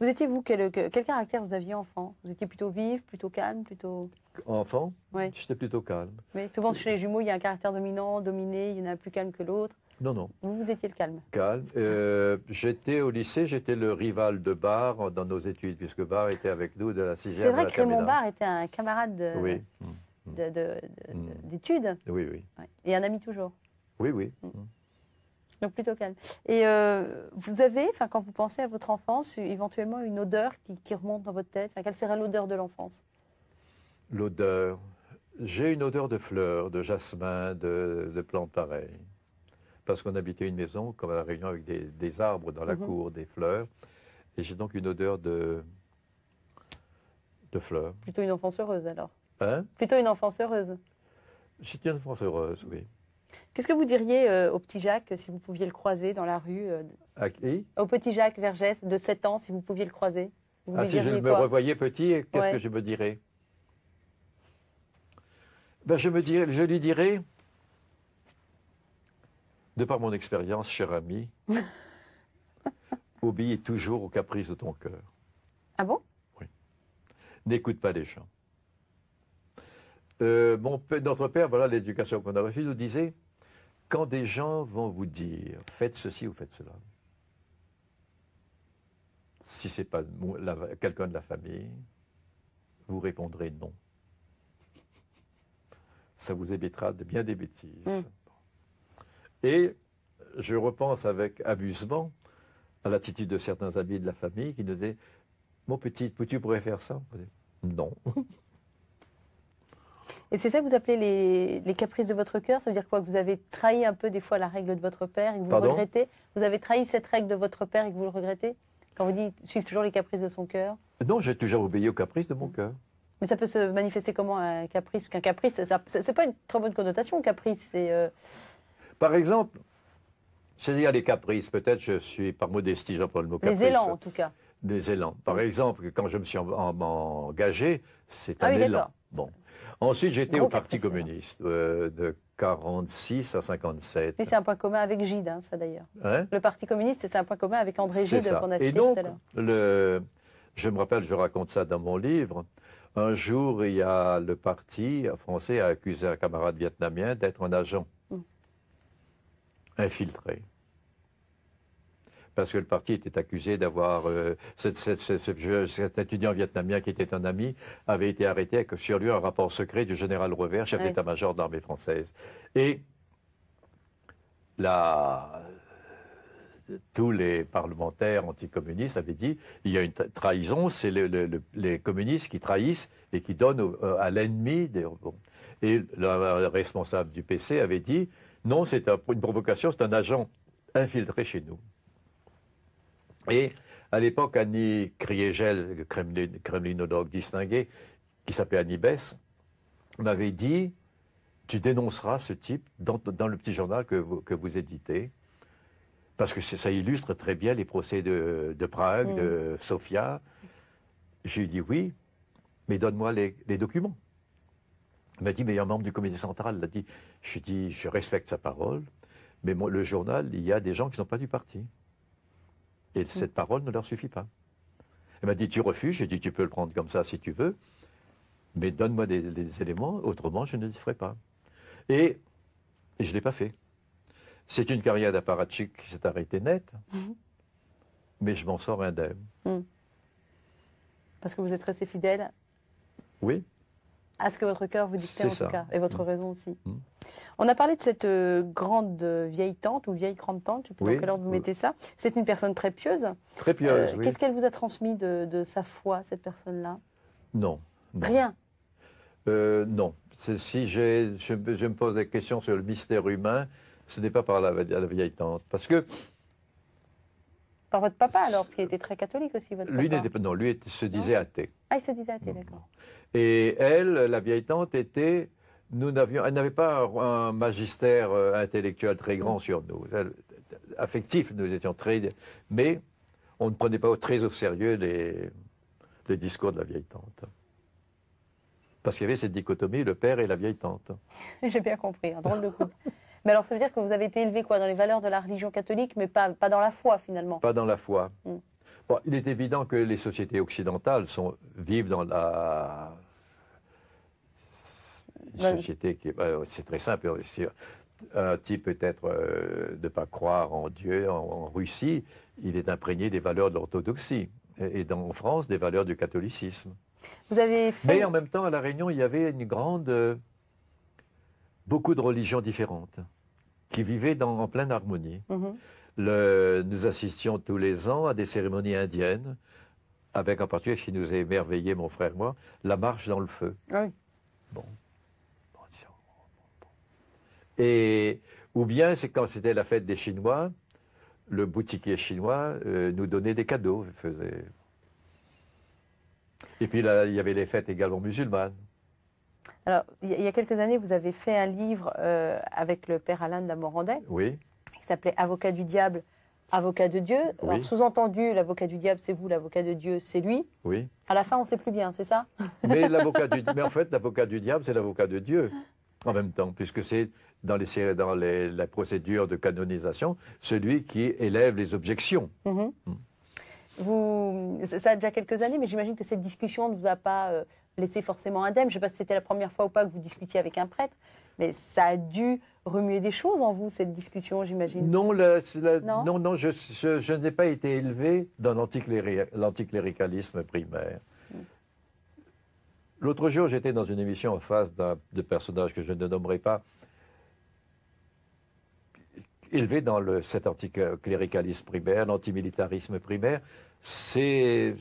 [SPEAKER 1] vous étiez, vous, quel, quel caractère vous aviez enfant Vous étiez plutôt vif, plutôt calme, plutôt...
[SPEAKER 2] Enfant Oui. J'étais plutôt calme.
[SPEAKER 1] Mais souvent, chez les jumeaux, il y a un caractère dominant, dominé, il y en a plus calme que l'autre. Non, non. Vous, vous étiez le calme
[SPEAKER 2] Calme. Euh, j'étais au lycée, j'étais le rival de Barre dans nos études, puisque Barre était avec nous de la sixième C'est vrai que Raymond Barre
[SPEAKER 1] était un camarade de,
[SPEAKER 2] mm. d'études. Oui, oui.
[SPEAKER 1] Et un ami toujours.
[SPEAKER 2] Oui, oui. Mm. Mm.
[SPEAKER 1] Donc plutôt calme. Et euh, vous avez, enfin, quand vous pensez à votre enfance, éventuellement une odeur qui, remonte dans votre tête. quelle serait l'odeur de l'enfance
[SPEAKER 2] L'odeur. J'ai une odeur de fleurs, de jasmin, de, de plantes pareilles. Parce qu'on habitait une maison, comme à la Réunion, avec des, arbres dans la mhm. cour, des fleurs. Et j'ai donc une odeur de, de fleurs.
[SPEAKER 1] Plutôt une enfance heureuse alors. Hein Plutôt une enfance heureuse.
[SPEAKER 2] J'étais une enfance heureuse, oui.
[SPEAKER 1] Qu'est-ce que vous diriez euh, au petit Jacques si vous pouviez le croiser dans la rue
[SPEAKER 2] euh,
[SPEAKER 1] Au petit Jacques Vergès de 7 ans, si vous pouviez le croiser. ah, si je me revoyais
[SPEAKER 2] petit, qu'est-ce que je me dirais ben, je, me dirais, je lui dirais, de par mon expérience, cher ami, obéis toujours aux caprices de ton cœur.
[SPEAKER 1] Ah bon Oui.
[SPEAKER 2] N'écoute pas les gens. Euh, notre père, voilà l'éducation qu'on avait fait, nous disait quand des gens vont vous dire faites ceci ou faites cela, si ce n'est pas quelqu'un de la famille, vous répondrez non. Ça vous évitera de bien des bêtises. Mm. Et je repense avec amusement à l'attitude de certains amis de la famille qui nous disaient Mon petit, tu pourrais faire ça Non.
[SPEAKER 1] Et c'est ça que vous appelez les, caprices de votre cœur Ça veut dire quoi Que vous avez trahi un peu des fois la règle de votre père et que vous le regrettez Vous avez trahi cette règle de votre père et que vous le regrettez Quand vous dites suivre toujours les caprices de son cœur
[SPEAKER 2] Non, j'ai toujours obéi aux caprices de mon cœur.
[SPEAKER 1] Mais ça peut se manifester comment un caprice Qu'un caprice, c'est pas une très bonne connotation, caprice. c'est... Euh
[SPEAKER 2] par exemple, c'est-à-dire les caprices, peut-être je suis par modestie, j'emploie le mot caprice. Les élans en tout cas. Des élans. Par exemple, quand je me suis engagé, c'est ah un élan. Bon. Ensuite, j'étais au Parti communiste euh, de 46 à 57. Et
[SPEAKER 1] c'est un point commun avec Gide, hein, ça d'ailleurs. Hein le Parti communiste, c'est un point commun avec André Gide qu'on a cité Et donc, tout
[SPEAKER 2] à le, je me rappelle, je raconte ça dans mon livre. Un jour, il y a le parti français a accusé un camarade vietnamien d'être un agent mm. infiltré parce que le parti était accusé d'avoir... Euh, cet, étudiant vietnamien qui était un ami avait été arrêté avec sur lui un rapport secret du général Revers, chef d'état-major de l'armée française. Et tous les parlementaires anticommunistes avaient dit il y a une trahison, c'est les communistes qui trahissent et qui donnent euh, à l'ennemi. Des... Et le responsable du PC avait dit non, c'est une provocation, c'est un agent infiltré chez nous. Et à l'époque, Annie Kriegel, Kremlin, kremlinologue distingué, qui s'appelait Annie Bess, m'avait dit Tu dénonceras ce type dans, le petit journal que vous, éditez, parce que ça illustre très bien les procès de, Prague, de mm. Sofia. J'ai dit Oui, mais donne-moi les, documents. Il m'a dit Mais il y membre du comité central l'a dit. Je dit Je respecte sa parole, mais le journal, il y a des gens qui n'ont pas du parti. Et mm. cette parole ne leur suffit pas. Elle m'a dit, tu refuses, j'ai dit, tu peux le prendre comme ça si tu veux, mais donne-moi des, éléments, autrement je ne le ferai pas. Et, je ne l'ai pas fait. C'est une carrière d'apparatchik qui s'est arrêtée nette, mm. mais je m'en sors indemne.
[SPEAKER 1] Mm. Parce que vous êtes resté fidèle Oui à ce que votre cœur vous dicte en tout cas, et votre mm. raison aussi. Mm. On a parlé de cette euh, grande euh, vieille tante ou vieille grande tante, je ne sais pas quel ordre vous mettez ça. C'est une personne très pieuse.
[SPEAKER 2] Très pieuse, euh, oui. Qu'est-ce
[SPEAKER 1] qu'elle vous a transmis de, sa foi, cette personne-là non, Rien
[SPEAKER 2] Non. Si je, je, me pose des questions sur le mystère humain, ce n'est pas par la, la vieille tante. Parce que
[SPEAKER 1] par votre papa alors, parce qu'il était très catholique aussi, votre lui n'était
[SPEAKER 2] Pas, non, lui se disait athée.
[SPEAKER 1] Ah, il se disait athée, d'accord.
[SPEAKER 2] Et elle, la vieille tante, était nous n'avions, elle n'avait pas un, magistère euh, intellectuel très grand sur nous. affectif, nous étions très. Mais on ne prenait pas très au sérieux les, les discours de la vieille tante. Parce qu'il y avait cette dichotomie, le père et la vieille tante.
[SPEAKER 1] J'ai bien compris, un hein, drôle de couple. Mais alors, ça veut dire que vous avez été élevé quoi dans les valeurs de la religion catholique, mais pas, pas dans la foi finalement
[SPEAKER 2] Pas dans la foi. Hmm. Bon, il est évident que les sociétés occidentales sont, vivent dans la société qui euh, c'est très simple. Euh, un type peut-être euh, de ne pas croire en Dieu en, Russie, il est imprégné des valeurs de l'orthodoxie et, dans, en France des valeurs du catholicisme.
[SPEAKER 1] Vous avez Mais en
[SPEAKER 2] même temps, à La Réunion, il y avait une grande. beaucoup de religions différentes qui vivaient en pleine harmonie. Mhm. nous assistions tous les ans à des cérémonies indiennes, avec en particulier, ce qui nous a émerveillé, mon frère et moi, la marche dans le feu. Ah bon. Et, ou bien, c'est quand c'était la fête des Chinois, le boutiquier chinois euh, nous donnait des cadeaux. Et puis là, il y avait les fêtes également musulmanes.
[SPEAKER 1] Alors, il y a quelques années, vous avez fait un livre euh, avec le père Alain de d'Amorandet, oui. qui s'appelait Avocat du diable, avocat de Dieu. sous-entendu, l'avocat du diable, c'est vous, l'avocat de Dieu, c'est lui. Oui. À la fin, on ne sait plus bien, c'est ça mais,
[SPEAKER 2] mais en fait, l'avocat du diable, c'est l'avocat de Dieu en même temps, puisque c'est dans, les, dans la procédure de canonisation celui qui élève les objections.
[SPEAKER 1] Mhm. Mm. ça a déjà quelques années, mais j'imagine que cette discussion ne vous a pas euh, Laisser forcément indemne. Je ne sais pas si c'était la première fois ou pas que vous discutiez avec un prêtre, mais ça a dû remuer des choses en vous, cette discussion, j'imagine. Non,
[SPEAKER 2] non, non, je, je, n'ai pas été élevé dans l'anticléricalisme primaire. Hmm. L'autre jour, j'étais dans une émission en face de personnages que je ne nommerai pas, élevé dans le, cet anticléricalisme primaire, l'antimilitarisme primaire. C'est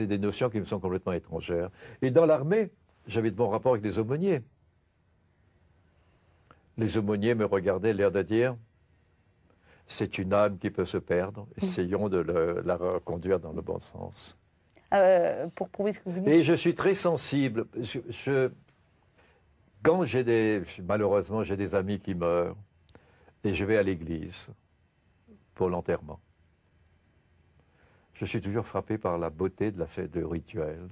[SPEAKER 2] des notions qui me sont complètement étrangères. Et dans l'armée, j'avais de bons rapports avec les aumôniers. Les aumôniers me regardaient, l'air de dire c'est une âme qui peut se perdre. Mmh. Essayons de la reconduire dans le bon sens.
[SPEAKER 1] Euh, pour prouver ce que vous dites. Et je suis
[SPEAKER 2] très sensible. quand j'ai des, malheureusement, j'ai des amis qui meurent, et je vais à l'église pour l'enterrement. Je suis toujours frappé par la beauté de la de rituel.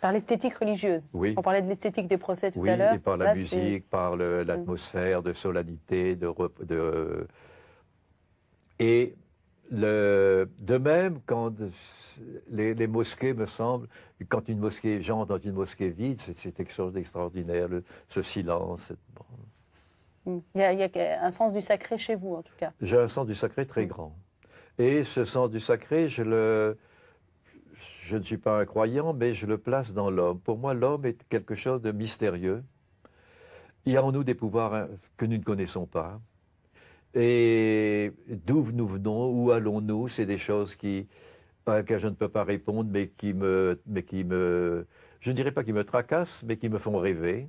[SPEAKER 1] Par l'esthétique religieuse. Oui. On parlait de l'esthétique des procès tout à l'heure. Oui, par la musique,
[SPEAKER 2] par mm. l'atmosphère de solennité, de, de... et le... de même quand les, mosquées me semblent, quand une mosquée, gens dans une mosquée vide, c'est quelque chose d'extraordinaire, ce silence,
[SPEAKER 1] il y, a, un sens du sacré chez vous, en tout cas.
[SPEAKER 2] J'ai un sens du sacré très grand. Et ce sens du sacré, je le. Je ne suis pas un croyant, mais je le place dans l'homme. Pour moi, l'homme est quelque chose de mystérieux. Il y a en nous des pouvoirs hein, que nous ne connaissons pas. Et d'où nous venons, où allons-nous, c'est des choses qui, à laquelle je ne peux pas répondre, mais qui me, mais qui me, je ne dirais pas qui me tracassent, mais qui me font rêver.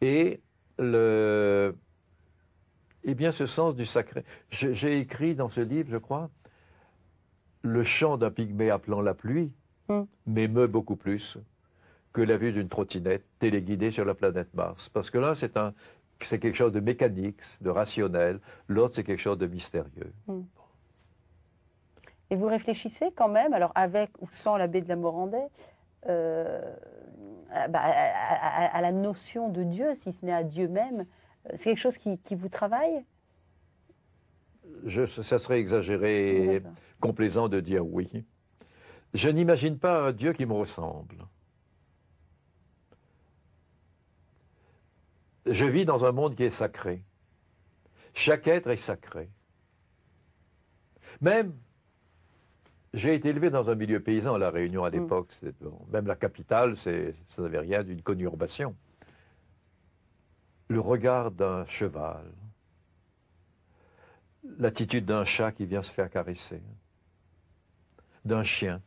[SPEAKER 2] Et le, eh bien, ce sens du sacré. J'ai écrit dans ce livre, je crois, le chant d'un pygmée appelant la pluie m'émeut hmm. beaucoup plus que la vue d'une trottinette téléguidée sur la planète Mars. Parce que là, c'est quelque chose de mécanique, de rationnel. L'autre, c'est quelque chose de mystérieux.
[SPEAKER 1] Hmm. Et vous réfléchissez quand même, alors avec ou sans l'abbé de la Morandais, euh, euh, bah, à, la notion de Dieu, si ce n'est à Dieu même euh, C'est quelque chose qui, vous travaille
[SPEAKER 2] Ça serait exagéré complaisant de dire oui. Je n'imagine pas un Dieu qui me ressemble. Je vis dans un monde qui est sacré. Chaque être est sacré. Même j'ai été élevé dans un milieu paysan à La Réunion à mm. l'époque. même la capitale, ça n'avait rien d'une conurbation. Le regard d'un cheval, l'attitude d'un chat qui vient se faire caresser, d'un chien.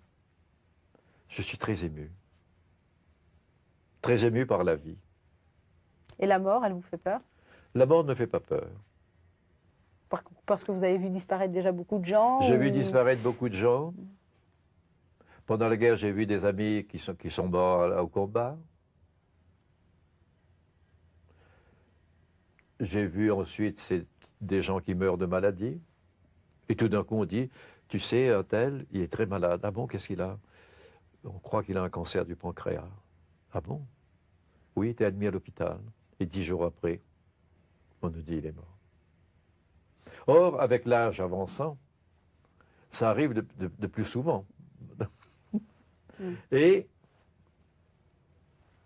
[SPEAKER 2] Je suis très ému. Très ému par la vie.
[SPEAKER 1] Et la mort, elle vous fait peur
[SPEAKER 2] La mort ne fait pas peur
[SPEAKER 1] parce que vous avez vu disparaître déjà beaucoup de gens J'ai vu disparaître
[SPEAKER 2] beaucoup de gens. Pendant la guerre, j'ai vu des amis qui sont, morts au combat. J'ai vu ensuite des gens qui meurent de maladie. Et tout d'un coup, on dit, tu sais, un tel, il est très malade. Ah bon, qu'est-ce qu'il a On croit qu'il a un cancer du pancréas. Ah bon Oui, il était admis à l'hôpital. Et dix jours après, on nous dit, qu'il est mort. Or, avec l'âge avançant, ça arrive de, plus souvent. et,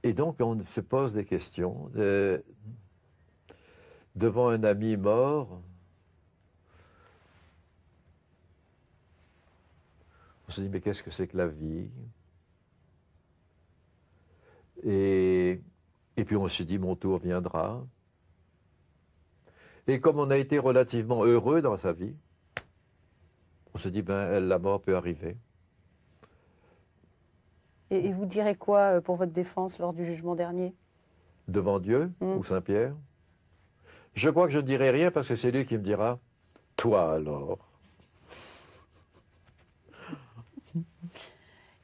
[SPEAKER 2] et donc, on se pose des questions. Euh, devant un ami mort, on se dit, mais qu'est-ce que c'est que la vie et, et puis on se dit, mon tour viendra. Et comme on a été relativement heureux dans sa vie, on se dit, ben, la mort peut arriver.
[SPEAKER 1] Et, vous direz quoi euh, pour votre défense lors du jugement dernier
[SPEAKER 2] Devant Dieu hmm. ou Saint-Pierre Je crois que je ne dirai rien parce que c'est lui qui me dira, toi alors.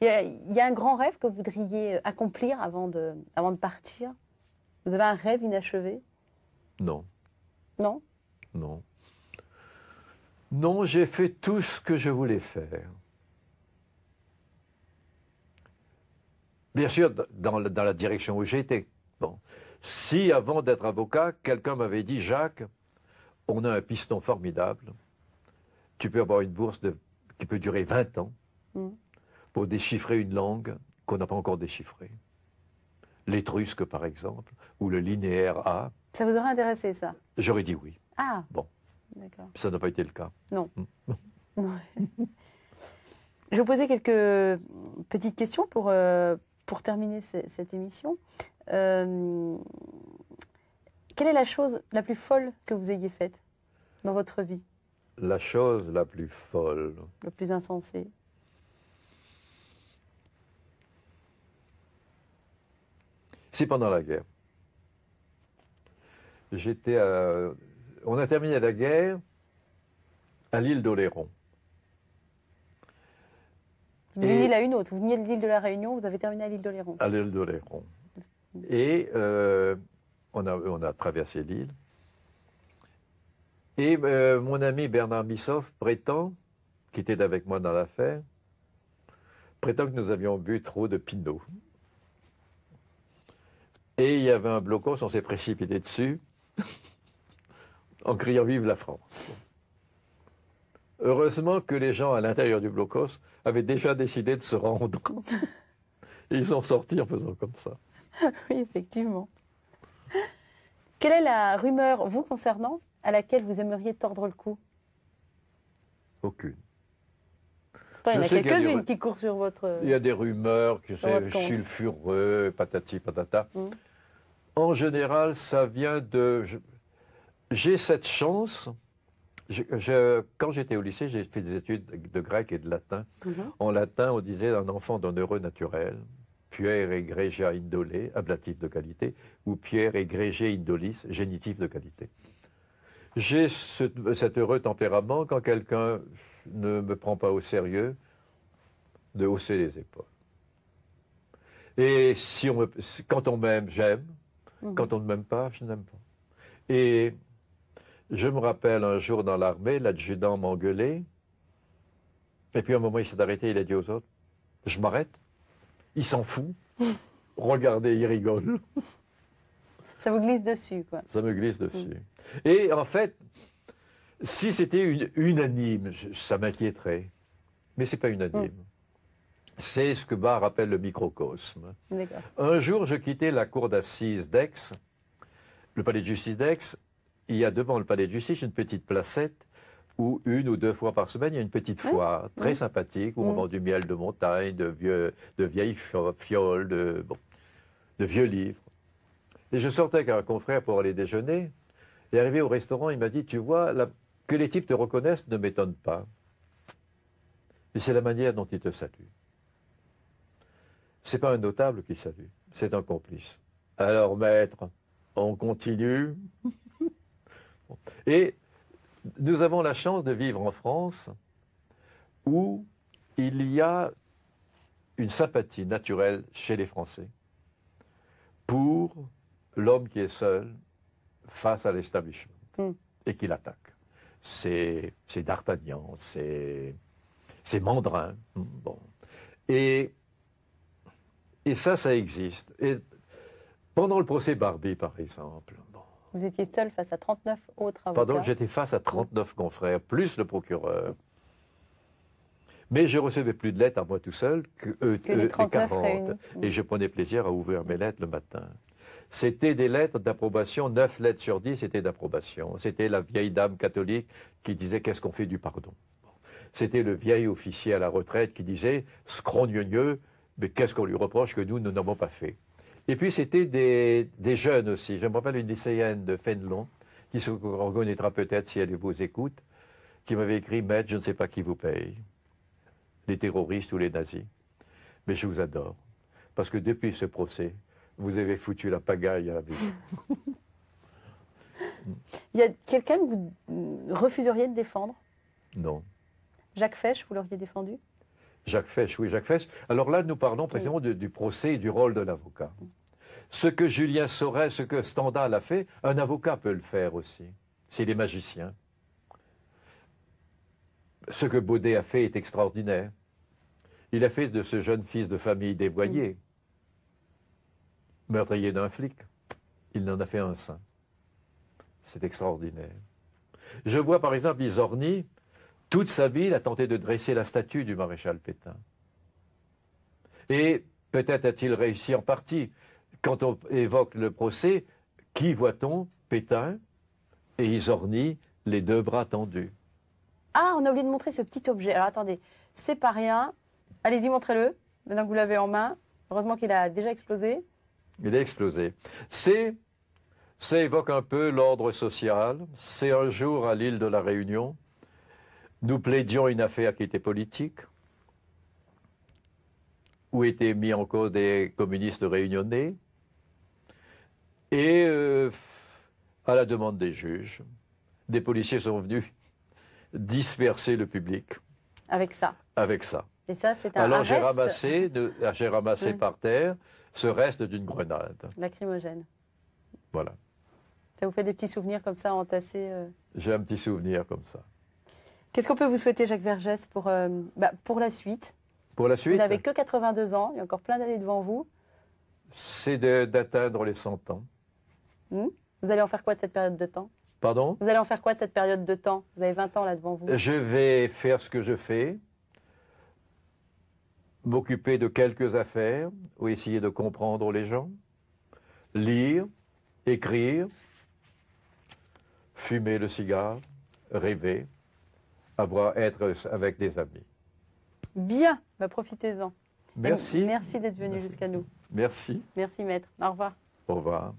[SPEAKER 1] Il y, a, un grand rêve que vous voudriez euh, accomplir avant de, avant de partir Vous avez un rêve inachevé Non. Non
[SPEAKER 2] Non. Non, j'ai fait tout ce que je voulais faire. Bien sûr, dans, dans la direction où j'étais. Bon. Si avant d'être avocat, quelqu'un m'avait dit, Jacques, on a un piston formidable, tu peux avoir une bourse de, qui peut durer 20 ans mm. pour déchiffrer une langue qu'on n'a pas encore déchiffrée. L'étrusque, par exemple, ou le linéaire A,
[SPEAKER 1] ça vous aurait intéressé, ça
[SPEAKER 2] J'aurais dit oui. Ah Bon. D'accord. Ça n'a pas été le cas.
[SPEAKER 1] Non. Mm. Je vous posais quelques petites questions pour, euh, pour terminer cette émission. Euh, quelle est la chose la plus folle que vous ayez faite dans votre vie
[SPEAKER 2] La chose la plus folle.
[SPEAKER 1] Le plus insensé.
[SPEAKER 2] C'est pendant la guerre j'étais on a terminé la guerre à l'île d'Oléron.
[SPEAKER 1] Vous veniez une autre. Vous veniez de l'île de la Réunion, vous avez terminé à l'île d'Oléron. À
[SPEAKER 2] l'île d'Oléron. Mm. Et euh, on, a, traversé l'île. Et euh, mon ami Bernard Bissoff prétend, qui était avec moi dans l'affaire, prétend que nous avions bu trop de Pinot. Et il y avait un blocus. on s'est précipité dessus en criant Vive la France. Heureusement que les gens à l'intérieur du blocos avaient déjà décidé de se rendre. Et ils sont sortis en faisant comme ça.
[SPEAKER 1] Oui, effectivement. Quelle est la rumeur, vous concernant, à laquelle vous aimeriez tordre le cou Aucune. il y en a quelques-unes qui courent sur votre. Il y a
[SPEAKER 2] des rumeurs, que c'est sulfureux, patati patata. Mm en général, ça vient de... J'ai cette chance. Je, quand j'étais au lycée, j'ai fait des études de grec et de latin. Mhm. En latin, on disait un enfant d'un heureux naturel, puer egregia indolé, ablatif de qualité, ou pierre egregia indolis, génitif de qualité. J'ai cet heureux tempérament quand quelqu'un ne me prend pas au sérieux, de hausser les épaules. Et si on me, quand on m'aime, j'aime. Mhm. Quand on ne m'aime pas, je n'aime pas. Et je me rappelle un jour dans l'armée, l'adjudant m'engueulait. Et puis à un moment, il s'est arrêté, il a dit aux autres, je m'arrête. Il s'en fout. Regardez, il rigole.
[SPEAKER 1] Ça vous glisse dessus, quoi. Ça me glisse dessus. Mhm.
[SPEAKER 2] Et en fait, si c'était unanime, ça m'inquiéterait. Mais c'est pas unanime. Mhm. C'est ce que Barr appelle le microcosme. Un jour, je quittais la cour d'assises d'Aix, le palais de justice d'Aix. Il y a devant le palais de justice une petite placette où une ou deux fois par semaine, il y a une petite hein foire hein très sympathique où on mmh. vend du miel de montagne, de, vieilles fioles, de, vieux livres. Et je sortais avec un confrère pour aller déjeuner. Et arrivé au restaurant, il m'a dit, tu vois, que les types te reconnaissent ne m'étonne pas. Et c'est la manière dont ils te saluent n'est pas un notable qui salue, c'est un complice. Alors, maître, on continue. Et nous avons la chance de vivre en France où il y a une sympathie naturelle chez les Français pour l'homme qui est seul face à l'establishment mm. et qui l'attaque. C'est D'Artagnan, c'est Mandrin. Mm, bon. Et et ça, ça existe. Et pendant le procès Barbie, par exemple.
[SPEAKER 1] Vous étiez seul face à 39 autres avocats Pardon, j'étais
[SPEAKER 2] face à 39 confrères, plus le procureur. Mais je recevais plus de lettres à moi tout seul que, eux, que les, 39 euh, Et je prenais plaisir à ouvrir mes lettres le matin. C'était des lettres d'approbation, 9 lettres sur 10 étaient d'approbation. C'était la vieille dame catholique qui disait qu'est-ce qu'on fait du pardon. C'était le vieil officier à la retraite qui disait scrogneux, mais qu'est-ce qu'on lui reproche que nous, nous n'avons pas fait Et puis, c'était des, jeunes aussi. Je me rappelle une lycéenne de Fénelon, qui se reconnaîtra peut-être si elle vous écoute, qui m'avait écrit Maître, je ne sais pas qui vous paye, les terroristes ou les nazis, mais je vous adore, parce que depuis ce procès, vous avez foutu la pagaille à la vie.
[SPEAKER 1] Il y a quelqu'un que vous refuseriez de défendre Non. Jacques Fesch, vous l'auriez défendu
[SPEAKER 2] Jacques Fèche, oui, Jacques Fesch. Alors là, nous parlons précisément du, procès et du rôle de l'avocat. Ce que Julien Sauret, ce que Stendhal a fait, un avocat peut le faire aussi, s'il est magicien. Ce que Baudet a fait est extraordinaire. Il a fait de ce jeune fils de famille dévoyé, meurtrier d'un flic, il n'en a fait un saint. C'est extraordinaire. Je vois par exemple Isorni, toute sa vie, il a tenté de dresser la statue du maréchal Pétain. Et peut-être a-t-il réussi en partie. Quand on évoque le procès, qui voit-on Pétain et Isorni, les deux bras tendus.
[SPEAKER 1] Ah, on a oublié de montrer ce petit objet. Alors attendez, c'est pas rien. Allez-y, montrez-le. Maintenant que vous l'avez en main, heureusement qu'il a déjà explosé.
[SPEAKER 2] Il a explosé. C'est, ça évoque un peu l'ordre social. C'est un jour à l'île de la Réunion. Nous plaidions une affaire qui était politique, où étaient mis en cause des communistes réunionnais, et euh, à la demande des juges, des policiers sont venus disperser le public. Avec ça Avec ça.
[SPEAKER 1] Et ça, c'est un Alors j'ai ramassé,
[SPEAKER 2] ah, j'ai ramassé mmh. par terre ce reste d'une grenade.
[SPEAKER 1] Lacrymogène. Voilà. Ça vous fait des petits souvenirs comme ça entassés euh
[SPEAKER 2] J'ai un petit souvenir comme ça.
[SPEAKER 1] Qu'est-ce qu'on peut vous souhaiter, Jacques Vergès, pour, euh, bah, pour la suite
[SPEAKER 2] Pour la suite Vous n'avez que
[SPEAKER 1] 82 ans, il y a encore plein d'années devant vous.
[SPEAKER 2] C'est d'atteindre les 100 ans.
[SPEAKER 1] Hmm vous allez en faire quoi de cette période de temps Pardon Vous allez en faire quoi de cette période de temps Vous avez 20 ans là devant vous. Je
[SPEAKER 2] vais faire ce que je fais, m'occuper de quelques affaires ou essayer de comprendre les gens, lire, écrire, fumer le cigare, rêver voir être avec des amis.
[SPEAKER 1] Bien, bah, profitez-en.
[SPEAKER 2] Merci. merci
[SPEAKER 1] d'être venu jusqu'à nous. Merci. Merci, maître. Au revoir. Au revoir.